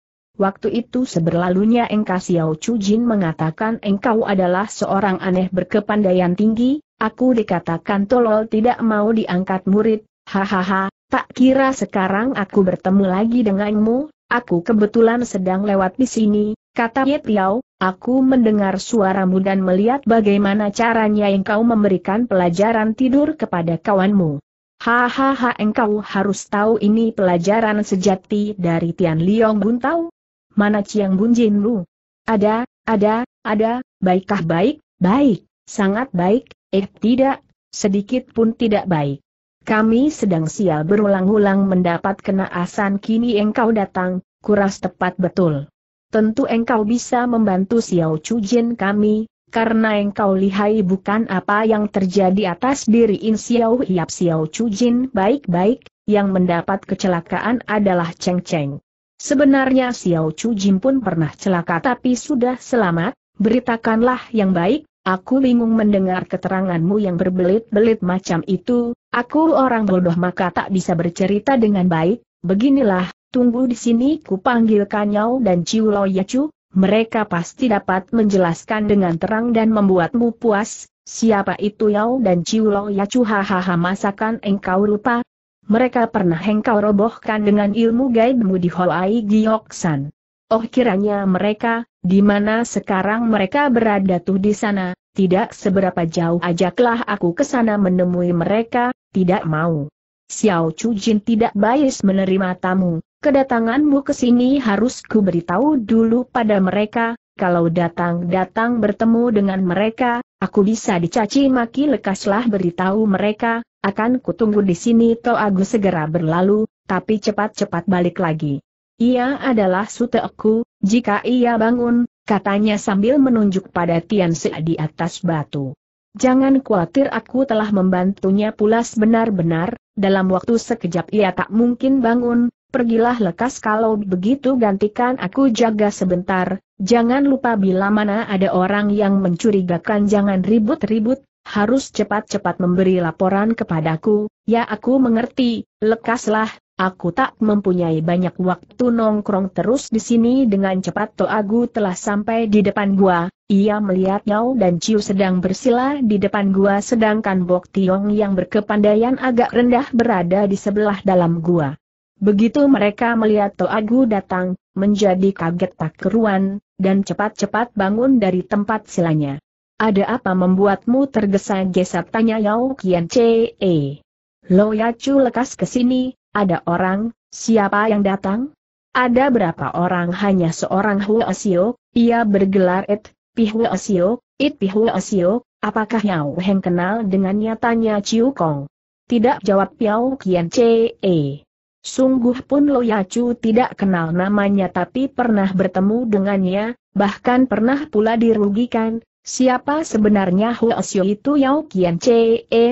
Speaker 1: Waktu itu seberlalunya Engkau Xiao Chujin mengatakan engkau adalah seorang aneh berkepandaian tinggi, aku dikatakan tolol tidak mau diangkat murid, hahaha, tak kira sekarang aku bertemu lagi denganmu, aku kebetulan sedang lewat di sini, kata Ye Piao, aku mendengar suaramu dan melihat bagaimana caranya engkau memberikan pelajaran tidur kepada kawanmu. Hahaha engkau harus tahu ini pelajaran sejati dari Tian Liong Buntau, Mana Ciang Bunjin Lu? Ada, ada, ada, baikkah baik, baik, sangat baik, eh tidak, sedikit pun tidak baik. Kami sedang sial berulang-ulang mendapat kenaasan kini engkau datang, kuras tepat betul. Tentu engkau bisa membantu Xiao Chujin kami, karena engkau lihai bukan apa yang terjadi atas diri In Xiao Hiap Xiao Chujin baik-baik, yang mendapat kecelakaan adalah Cheng Cheng. Sebenarnya Xiao Chu Jin pun pernah celaka tapi sudah selamat, beritakanlah yang baik, aku bingung mendengar keteranganmu yang berbelit-belit macam itu, aku orang bodoh maka tak bisa bercerita dengan baik, beginilah, tunggu di sini ku panggilkan Kanyau dan Ciu Lo Chu, mereka pasti dapat menjelaskan dengan terang dan membuatmu puas, siapa itu Yao dan Ciu Lo Chu hahaha masakan engkau lupa, mereka pernah hengkau robohkan dengan ilmu gaibmu di Hoai Gioksan. Oh kiranya mereka, di mana sekarang mereka berada tuh di sana, tidak seberapa jauh ajaklah aku ke sana menemui mereka, tidak mau. Xiao Chu Jin tidak bias menerima tamu, kedatanganmu ke sini harus ku beritahu dulu pada mereka, kalau datang-datang bertemu dengan mereka, aku bisa dicaci maki lekaslah beritahu mereka, akan kutunggu di sini to Agus segera berlalu, tapi cepat-cepat balik lagi. Ia adalah suteku, jika ia bangun, katanya sambil menunjuk pada Tian Se di atas batu. Jangan khawatir aku telah membantunya pulas benar-benar, dalam waktu sekejap ia tak mungkin bangun, pergilah lekas kalau begitu gantikan aku jaga sebentar, jangan lupa bila mana ada orang yang mencurigakan jangan ribut-ribut, harus cepat-cepat memberi laporan kepadaku, ya aku mengerti, lekaslah, aku tak mempunyai banyak waktu nongkrong terus di sini dengan cepat Toagu telah sampai di depan gua, ia melihat Yao dan Ciu sedang bersila di depan gua sedangkan Bok Tiong yang berkepandaian agak rendah berada di sebelah dalam gua. Begitu mereka melihat Toagu datang, menjadi kaget tak keruan, dan cepat-cepat bangun dari tempat silanya. Ada apa membuatmu tergesa-gesa tanya Yao Kian Che? E. Lo ya Chu lekas ke sini, ada orang, siapa yang datang? Ada berapa orang hanya seorang Hua Asio, ia bergelar It, Pi Hua Asio, It Pi Hua Asio, apakah Yao Heng kenal dengannya tanya Chiu Kong? Tidak jawab Yao Kian Che. E. Sungguh pun Lo Ya Chu tidak kenal namanya tapi pernah bertemu dengannya, bahkan pernah pula dirugikan, Siapa sebenarnya Xiu itu Yao Kian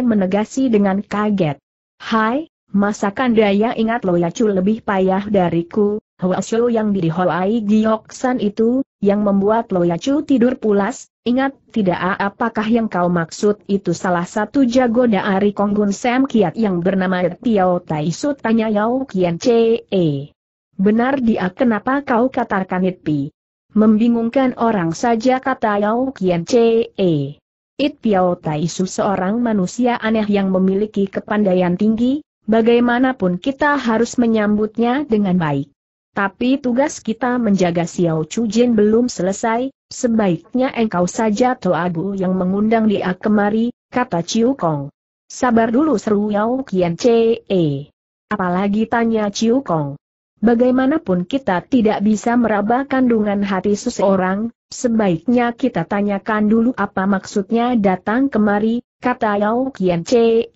Speaker 1: menegasi dengan kaget. Hai, masakan daya ingat Loyacu lebih payah dariku, Xiu yang di diriholai Gioksan itu, yang membuat Loyacu tidur pulas, ingat tidak apakah yang kau maksud itu salah satu jago dari Konggun Sam Kiat yang bernama Tiao Taisu tanya Yao Kian Benar dia kenapa kau katakan itu? Membingungkan orang saja kata Yao Qian Chee. It Piao Tai Su seorang manusia aneh yang memiliki kepandaian tinggi, bagaimanapun kita harus menyambutnya dengan baik. Tapi tugas kita menjaga Xiao Chu Jin belum selesai, sebaiknya engkau saja Toagu yang mengundang dia kemari, kata Chiu Kong. Sabar dulu seru Yao Qian Chee. Apalagi tanya Chiu Kong. Bagaimanapun kita tidak bisa meraba kandungan hati seseorang, sebaiknya kita tanyakan dulu apa maksudnya datang kemari, kata Yao Kian Che.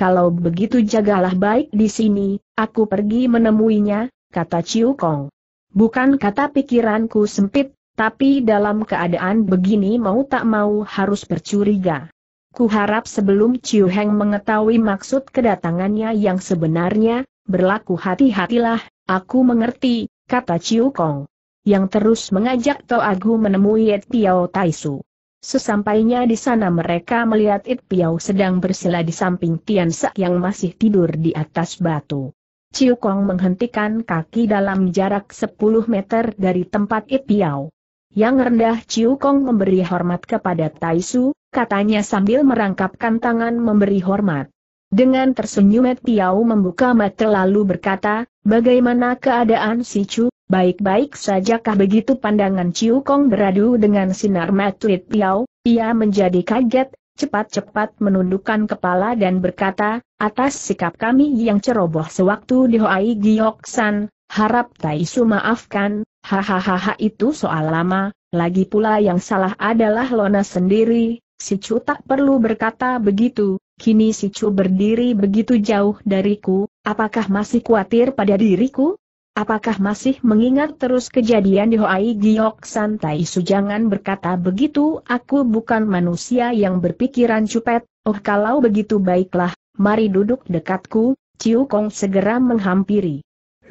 Speaker 1: Kalau begitu jagalah baik di sini, aku pergi menemuinya, kata Chiu Kong. Bukan kata pikiranku sempit, tapi dalam keadaan begini mau tak mau harus bercuriga. Kuharap sebelum Chiu Heng mengetahui maksud kedatangannya yang sebenarnya, berlaku hati-hatilah, aku mengerti, kata Ciu Kong. Yang terus mengajak Agu menemui Yit Piao Taisu. Sesampainya di sana mereka melihat It Piao sedang bersila di samping Tian Sa yang masih tidur di atas batu. Ciu Kong menghentikan kaki dalam jarak 10 meter dari tempat It Piao. Yang rendah Ciu Kong memberi hormat kepada Taisu, katanya sambil merangkapkan tangan memberi hormat. Dengan tersenyum Tiau membuka mata lalu berkata, bagaimana keadaan si Chu, baik-baik sajakah begitu pandangan Ciu Kong beradu dengan sinar mata Tiau, ia menjadi kaget, cepat-cepat menundukkan kepala dan berkata, atas sikap kami yang ceroboh sewaktu di Hoai Giok San, harap Su maafkan, hahaha itu soal lama, lagi pula yang salah adalah Lona sendiri, si Chu tak perlu berkata begitu, Kini si Chu berdiri begitu jauh dariku, apakah masih khawatir pada diriku? Apakah masih mengingat terus kejadian di Hoai Giok Santai Jangan berkata begitu aku bukan manusia yang berpikiran cupet, oh kalau begitu baiklah, mari duduk dekatku, Ciu Kong segera menghampiri.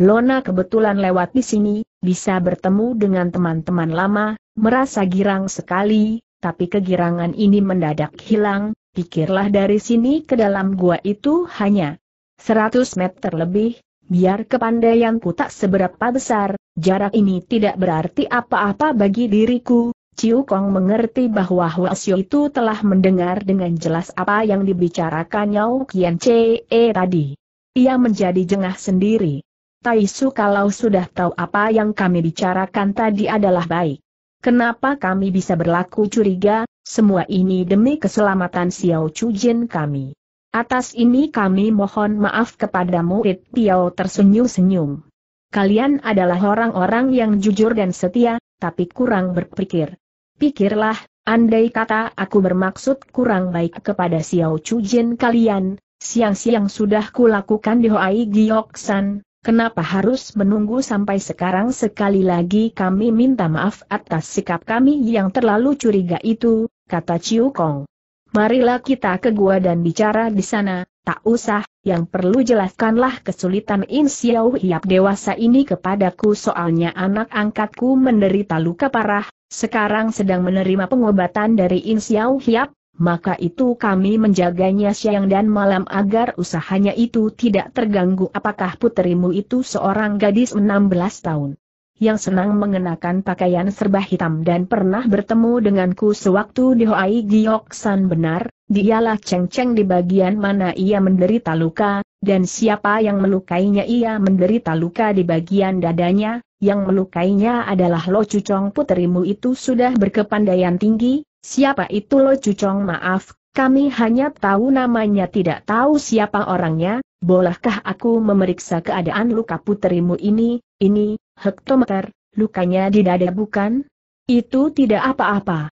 Speaker 1: Lona kebetulan lewat di sini, bisa bertemu dengan teman-teman lama, merasa girang sekali, tapi kegirangan ini mendadak hilang, pikirlah dari sini ke dalam gua itu hanya 100 meter lebih, biar kepandaianku tak seberapa besar, jarak ini tidak berarti apa-apa bagi diriku. Ciu Kong mengerti bahwa Huasyo itu telah mendengar dengan jelas apa yang dibicarakan Yao Kian eh, tadi. Ia menjadi jengah sendiri. Taisu kalau sudah tahu apa yang kami bicarakan tadi adalah baik. Kenapa kami bisa berlaku curiga, semua ini demi keselamatan Xiao Chujin kami. Atas ini kami mohon maaf kepada murid Piao tersenyum-senyum. Kalian adalah orang-orang yang jujur dan setia, tapi kurang berpikir. Pikirlah, andai kata aku bermaksud kurang baik kepada Xiao Chujin kalian, siang-siang sudah kulakukan di Hoai Gioksan, kenapa harus menunggu sampai sekarang sekali lagi kami minta maaf atas sikap kami yang terlalu curiga itu, kata Ciu Kong. Marilah kita ke gua dan bicara di sana, tak usah, yang perlu jelaskanlah kesulitan In Xiao Hiap dewasa ini kepadaku soalnya anak angkatku menderita luka parah, sekarang sedang menerima pengobatan dari In Xiao Hiap, maka itu kami menjaganya siang dan malam agar usahanya itu tidak terganggu apakah putrimu itu seorang gadis 16 tahun yang senang mengenakan pakaian serba hitam dan pernah bertemu denganku sewaktu di Hoai San benar, dialah ceng-ceng di bagian mana ia menderita luka, dan siapa yang melukainya ia menderita luka di bagian dadanya, yang melukainya adalah Lo Cucong puterimu itu sudah berkepandaian tinggi, siapa itu Lo Cucong maaf, kami hanya tahu namanya tidak tahu siapa orangnya, bolehkah aku memeriksa keadaan luka puterimu ini, ini, Hektometer, lukanya di dada bukan? Itu tidak apa-apa.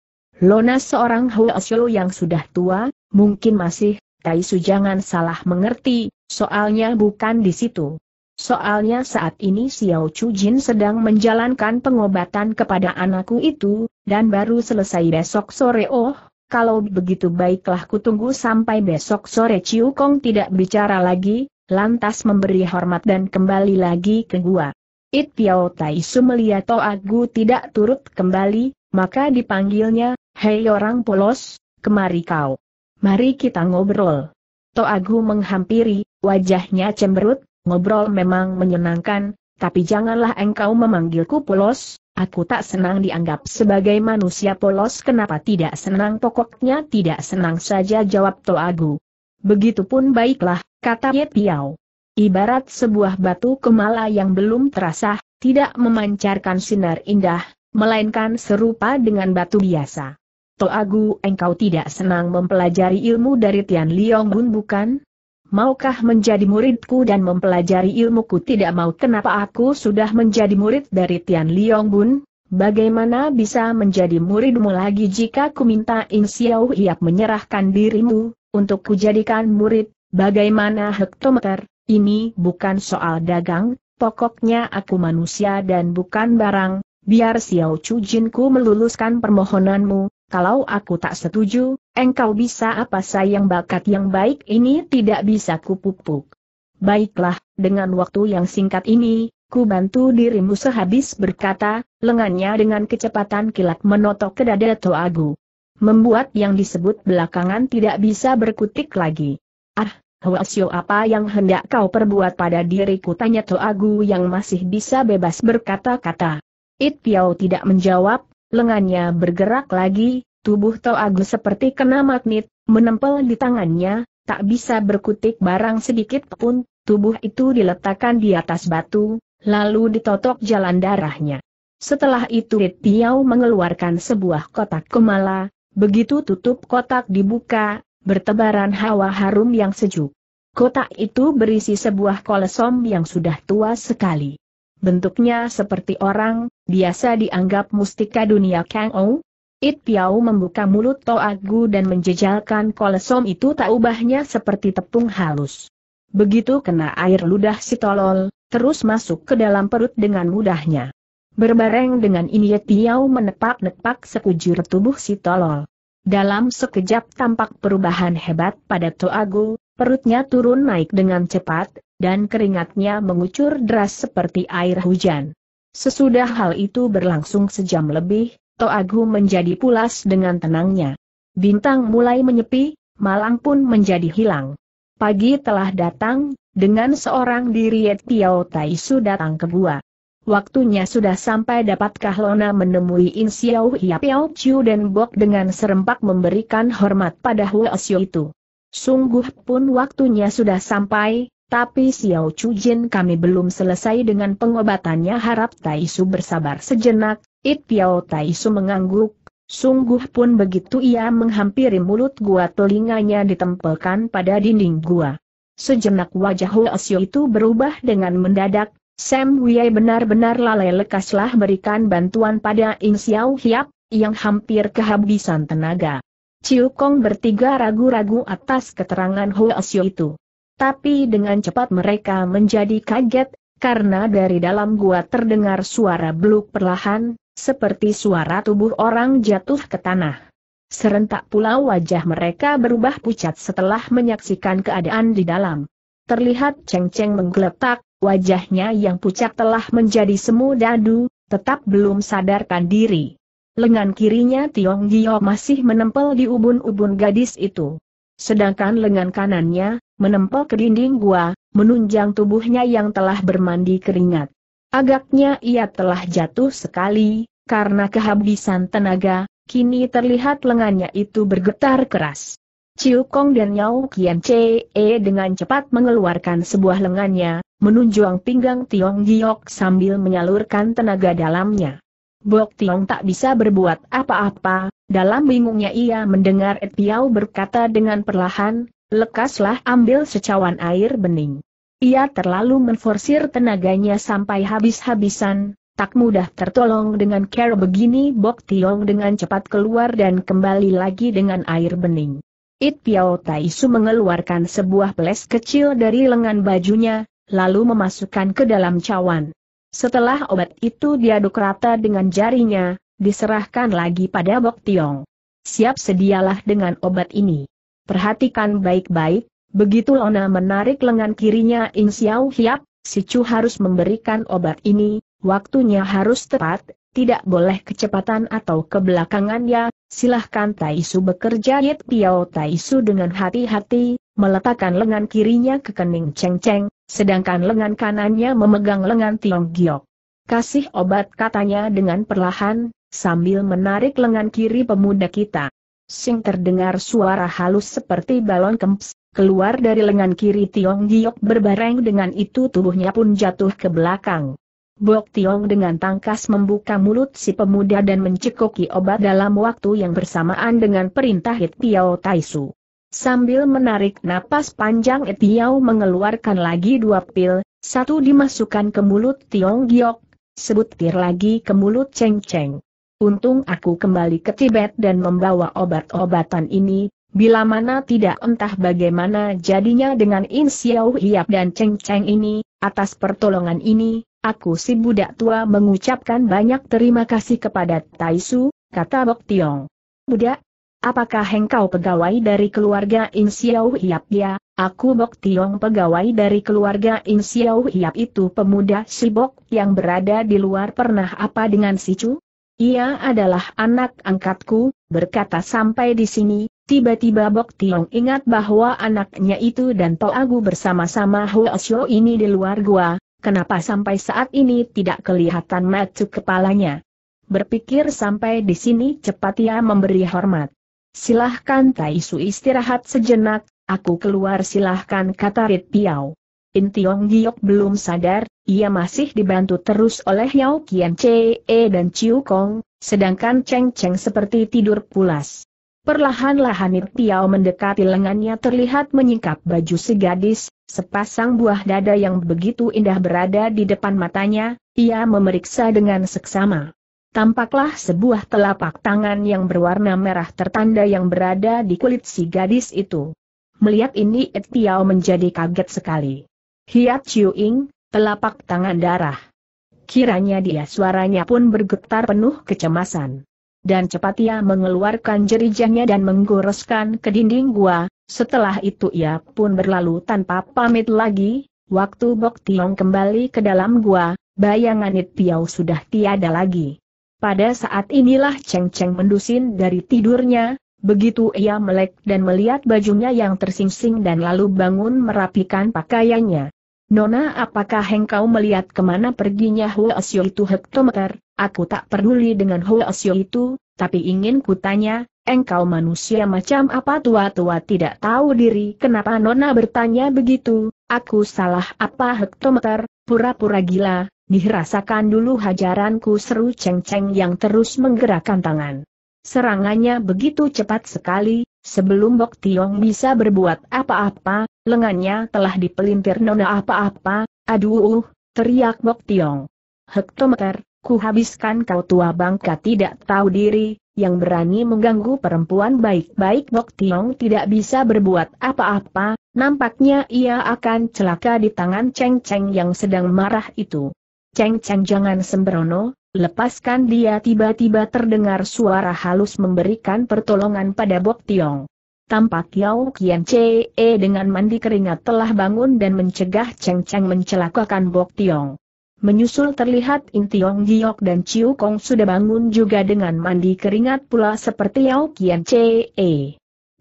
Speaker 1: Lona seorang Huasho yang sudah tua, mungkin masih, Taisu jangan salah mengerti, soalnya bukan di situ. Soalnya saat ini Xiao Chu Jin sedang menjalankan pengobatan kepada anakku itu, dan baru selesai besok sore oh, kalau begitu baiklah kutunggu sampai besok sore Ciu Kong tidak bicara lagi, lantas memberi hormat dan kembali lagi ke gua. It Piao Tai Su melihat Agu tidak turut kembali, maka dipanggilnya, Hei orang polos, kemari kau. Mari kita ngobrol. To Agu menghampiri, wajahnya cemberut, ngobrol memang menyenangkan, tapi janganlah engkau memanggilku polos, aku tak senang dianggap sebagai manusia polos kenapa tidak senang pokoknya tidak senang saja jawab To Agu. Begitupun baiklah, kata Ye Piao ibarat sebuah batu kemala yang belum terasa, tidak memancarkan sinar indah, melainkan serupa dengan batu biasa. Toagu engkau tidak senang mempelajari ilmu dari Tian Liong Bun bukan? Maukah menjadi muridku dan mempelajari ilmuku tidak mau kenapa aku sudah menjadi murid dari Tian Liong Bun? Bagaimana bisa menjadi muridmu lagi jika ku minta In Xiao Hiap menyerahkan dirimu, untuk kujadikan murid, bagaimana hektometer, ini bukan soal dagang, pokoknya aku manusia dan bukan barang, biar Xiao Chu ku meluluskan permohonanmu, kalau aku tak setuju, engkau bisa apa sayang bakat yang baik ini tidak bisa kupupuk. Baiklah, dengan waktu yang singkat ini, Ku bantu dirimu sehabis berkata, lengannya dengan kecepatan kilat menotok ke dada Toagu. Membuat yang disebut belakangan tidak bisa berkutik lagi. Ah, Hoasyo apa yang hendak kau perbuat pada diriku tanya Toagu yang masih bisa bebas berkata-kata. It Piao tidak menjawab, lengannya bergerak lagi, tubuh Toagu seperti kena magnet, menempel di tangannya, tak bisa berkutik barang sedikit pun, tubuh itu diletakkan di atas batu, lalu ditotok jalan darahnya. Setelah itu It Piao mengeluarkan sebuah kotak kemala, begitu tutup kotak dibuka, bertebaran hawa harum yang sejuk. Kotak itu berisi sebuah kolesom yang sudah tua sekali. Bentuknya seperti orang, biasa dianggap mustika dunia Kang Ou. It Piao membuka mulut agu dan menjejalkan kolesom itu tak ubahnya seperti tepung halus. Begitu kena air ludah si tolol, terus masuk ke dalam perut dengan mudahnya. Berbareng dengan ini It Piao menepak-nepak sekujur tubuh si tolol. Dalam sekejap tampak perubahan hebat pada Toago, perutnya turun naik dengan cepat, dan keringatnya mengucur deras seperti air hujan. Sesudah hal itu berlangsung sejam lebih, Toago menjadi pulas dengan tenangnya. Bintang mulai menyepi, malang pun menjadi hilang. Pagi telah datang, dengan seorang diri Tiao Taisu datang ke gua. Waktunya sudah sampai dapatkah Lona menemui In Xiao Hia Piao Chiu dan Bok dengan serempak memberikan hormat pada Hua Xiu itu. Sungguh pun waktunya sudah sampai, tapi Xiao Chu Jin kami belum selesai dengan pengobatannya harap Tai Su bersabar sejenak, It Piao Tai Su mengangguk, sungguh pun begitu ia menghampiri mulut gua telinganya ditempelkan pada dinding gua. Sejenak wajah Hua Xiu itu berubah dengan mendadak, Sam Wei benar-benar lalai lekaslah berikan bantuan pada Ing Xiao Hiap, yang hampir kehabisan tenaga. Chiu Kong bertiga ragu-ragu atas keterangan Hu Xiu itu. Tapi dengan cepat mereka menjadi kaget, karena dari dalam gua terdengar suara beluk perlahan, seperti suara tubuh orang jatuh ke tanah. Serentak pula wajah mereka berubah pucat setelah menyaksikan keadaan di dalam. Terlihat Cheng Cheng menggeletak, Wajahnya yang pucat telah menjadi semu dadu, tetap belum sadarkan diri. Lengan kirinya Tiong Gio masih menempel di ubun-ubun gadis itu. Sedangkan lengan kanannya, menempel ke dinding gua, menunjang tubuhnya yang telah bermandi keringat. Agaknya ia telah jatuh sekali, karena kehabisan tenaga, kini terlihat lengannya itu bergetar keras. Chiu Kong dan Yao Kian Chee dengan cepat mengeluarkan sebuah lengannya, menunjuang pinggang Tiong Giok sambil menyalurkan tenaga dalamnya. Bok Tiong tak bisa berbuat apa-apa, dalam bingungnya ia mendengar Etiao Piao berkata dengan perlahan, lekaslah ambil secawan air bening. Ia terlalu menforsir tenaganya sampai habis-habisan, tak mudah tertolong dengan cara begini Bok Tiong dengan cepat keluar dan kembali lagi dengan air bening. It Piao Taisu mengeluarkan sebuah peles kecil dari lengan bajunya, lalu memasukkan ke dalam cawan. Setelah obat itu diaduk rata dengan jarinya, diserahkan lagi pada Bok Tiong. Siap sedialah dengan obat ini. Perhatikan baik-baik, begitu Lona menarik lengan kirinya In Xiao Hiap, si Chu harus memberikan obat ini, waktunya harus tepat, tidak boleh kecepatan atau kebelakangan ya, Silahkan Taisu bekerja Yit Piao Taisu dengan hati-hati, meletakkan lengan kirinya ke kening Cheng Cheng, sedangkan lengan kanannya memegang lengan Tiong Giok. Kasih obat katanya dengan perlahan, sambil menarik lengan kiri pemuda kita. Sing terdengar suara halus seperti balon kemps, keluar dari lengan kiri Tiong Giok berbareng dengan itu tubuhnya pun jatuh ke belakang. Bok Tiong dengan tangkas membuka mulut si pemuda dan mencekoki obat dalam waktu yang bersamaan dengan perintah Hit Piao Taisu. Sambil menarik napas panjang Hit Piao mengeluarkan lagi dua pil, satu dimasukkan ke mulut Tiong Giok, sebutir lagi ke mulut Cheng Cheng. Untung aku kembali ke Tibet dan membawa obat-obatan ini, bila mana tidak entah bagaimana jadinya dengan In Xiao Hiap dan Cheng Cheng ini, atas pertolongan ini, Aku si budak tua mengucapkan banyak terima kasih kepada Taisu, kata Bok Tiong. Budak, apakah engkau pegawai dari keluarga In Xiao Hiap ya? Aku Bok Tiong pegawai dari keluarga In Xiao Hiap itu pemuda si Bok yang berada di luar pernah apa dengan si Chu? Ia adalah anak angkatku, berkata sampai di sini, tiba-tiba Bok Tiong ingat bahwa anaknya itu dan Toagu bersama-sama Huo Xiu ini di luar gua, Kenapa sampai saat ini tidak kelihatan macu kepalanya? Berpikir sampai di sini cepat ia memberi hormat. Silahkan Taisu istirahat sejenak, aku keluar silahkan kata Rit Piao. In Tiong Giok belum sadar, ia masih dibantu terus oleh Yao Kian Chee dan Chiu Kong, sedangkan Cheng Cheng seperti tidur pulas. Perlahan-lahan Rit Piao mendekati lengannya terlihat menyingkap baju si gadis, Sepasang buah dada yang begitu indah berada di depan matanya, ia memeriksa dengan seksama. Tampaklah sebuah telapak tangan yang berwarna merah tertanda yang berada di kulit si gadis itu. Melihat ini Ed Piao menjadi kaget sekali. Hiat Chiuing, telapak tangan darah. Kiranya dia suaranya pun bergetar penuh kecemasan. Dan cepat ia mengeluarkan jerijahnya dan menggoreskan ke dinding gua, setelah itu ia pun berlalu tanpa pamit lagi, waktu Bok Tiong kembali ke dalam gua, bayangan It Piau sudah tiada lagi. Pada saat inilah Cheng Cheng mendusin dari tidurnya, begitu ia melek dan melihat bajunya yang tersingsing dan lalu bangun merapikan pakaiannya. Nona apakah engkau melihat kemana perginya Hua Asyo itu hektometer? Aku tak peduli dengan Hua Asyo itu, tapi ingin kutanya, Engkau manusia macam apa tua-tua tidak tahu diri kenapa Nona bertanya begitu, aku salah apa hektometer, pura-pura gila, dirasakan dulu hajaranku seru ceng-ceng yang terus menggerakkan tangan. Serangannya begitu cepat sekali, sebelum Bok Tiong bisa berbuat apa-apa, lengannya telah dipelintir Nona apa-apa, aduh, teriak Bok Tiong. Hektometer, ku habiskan kau tua bangka tidak tahu diri, yang berani mengganggu perempuan baik-baik Bok Tiong tidak bisa berbuat apa-apa, nampaknya ia akan celaka di tangan Cheng Cheng yang sedang marah itu. Cheng Cheng jangan sembrono, lepaskan dia tiba-tiba terdengar suara halus memberikan pertolongan pada Bok Tiong. Tampak Yao Kian Chee dengan mandi keringat telah bangun dan mencegah Cheng Cheng mencelakakan Bok Tiong. Menyusul terlihat Intiong Giok dan Chiu Kong sudah bangun juga dengan mandi keringat pula seperti Yao Kian Che.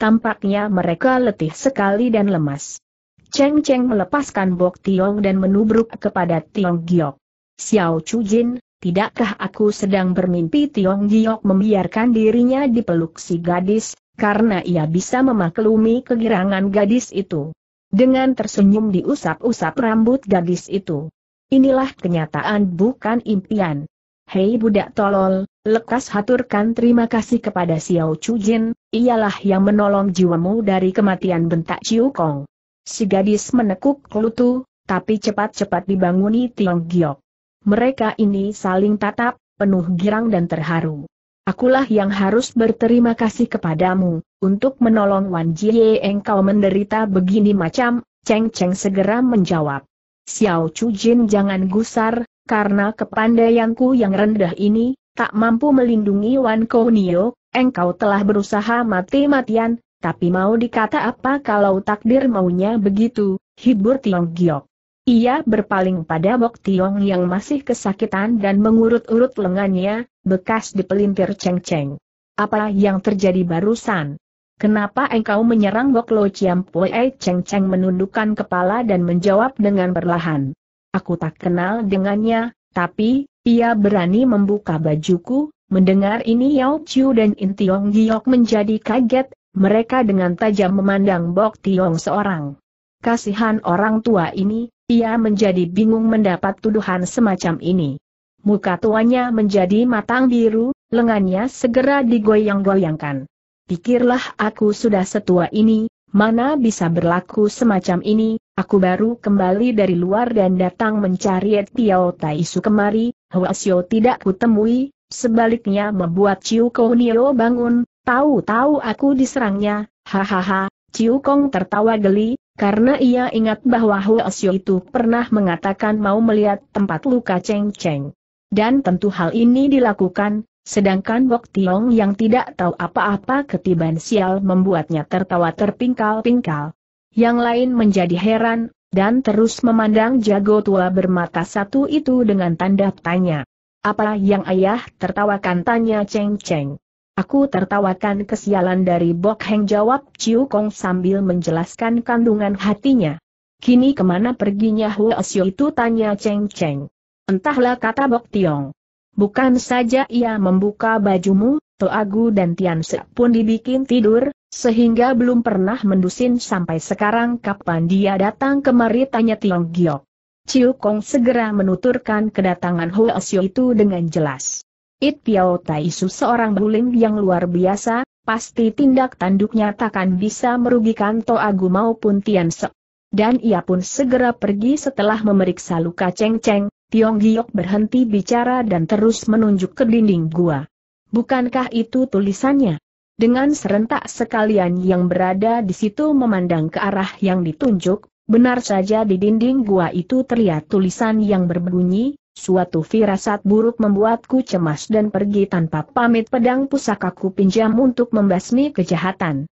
Speaker 1: Tampaknya mereka letih sekali dan lemas. Cheng Cheng melepaskan Bok Tiong dan menubruk kepada Tiong Giok. Xiao Chu Jin, tidakkah aku sedang bermimpi Tiong Giok membiarkan dirinya dipeluk si gadis, karena ia bisa memaklumi kegirangan gadis itu. Dengan tersenyum diusap-usap rambut gadis itu. Inilah kenyataan bukan impian. Hei budak tolol, lekas haturkan terima kasih kepada Xiao Chu Jin, ialah yang menolong jiwamu dari kematian bentak Chiu Kong. Si gadis menekuk kelutu, tapi cepat-cepat dibanguni Tiong Giok. Mereka ini saling tatap, penuh girang dan terharu. Akulah yang harus berterima kasih kepadamu, untuk menolong Wan Jie engkau menderita begini macam, Cheng Cheng segera menjawab. Xiao Chu Jin jangan gusar, karena kepandaianku yang rendah ini, tak mampu melindungi Wan Kounio, engkau telah berusaha mati-matian, tapi mau dikata apa kalau takdir maunya begitu, hibur Tiong Giok. Ia berpaling pada Bok Tiong yang masih kesakitan dan mengurut-urut lengannya, bekas dipelintir ceng-ceng. Apa yang terjadi barusan? Kenapa engkau menyerang Lo? Chiam Pue Cheng Cheng menundukkan kepala dan menjawab dengan perlahan. Aku tak kenal dengannya, tapi, ia berani membuka bajuku, mendengar ini Yao Chiu dan In Tiong Giok menjadi kaget, mereka dengan tajam memandang Bok Tiong seorang. Kasihan orang tua ini, ia menjadi bingung mendapat tuduhan semacam ini. Muka tuanya menjadi matang biru, lengannya segera digoyang-goyangkan pikirlah aku sudah setua ini, mana bisa berlaku semacam ini, aku baru kembali dari luar dan datang mencari Tiao Taisu kemari, Huasio tidak kutemui, sebaliknya membuat Ciu Nio bangun, tahu-tahu aku diserangnya, hahaha, Chiu Kong tertawa geli, karena ia ingat bahwa Huasio itu pernah mengatakan mau melihat tempat luka Cheng Cheng. Dan tentu hal ini dilakukan, Sedangkan Bok Tiong yang tidak tahu apa-apa ketiban sial membuatnya tertawa terpingkal-pingkal. Yang lain menjadi heran, dan terus memandang jago tua bermata satu itu dengan tanda tanya. Apa yang ayah tertawakan tanya Cheng Cheng. Aku tertawakan kesialan dari Bok Heng jawab Chiu Kong sambil menjelaskan kandungan hatinya. Kini kemana perginya Huo Xiu itu tanya Cheng Cheng. Entahlah kata Bok Tiong. Bukan saja ia membuka bajumu, Toagu dan Tianse pun dibikin tidur, sehingga belum pernah mendusin sampai sekarang kapan dia datang kemari tanya Tiong Giok. Ciu Kong segera menuturkan kedatangan Huo Asio itu dengan jelas. It Piao Taisu seorang buling yang luar biasa, pasti tindak tanduknya takkan bisa merugikan Toagu maupun Tianse. Dan ia pun segera pergi setelah memeriksa luka Cheng Cheng, Tiong Giok berhenti bicara dan terus menunjuk ke dinding gua. Bukankah itu tulisannya? Dengan serentak sekalian yang berada di situ memandang ke arah yang ditunjuk, benar saja di dinding gua itu terlihat tulisan yang berbunyi, suatu firasat buruk membuatku cemas dan pergi tanpa pamit pedang pusakaku pinjam untuk membasmi kejahatan.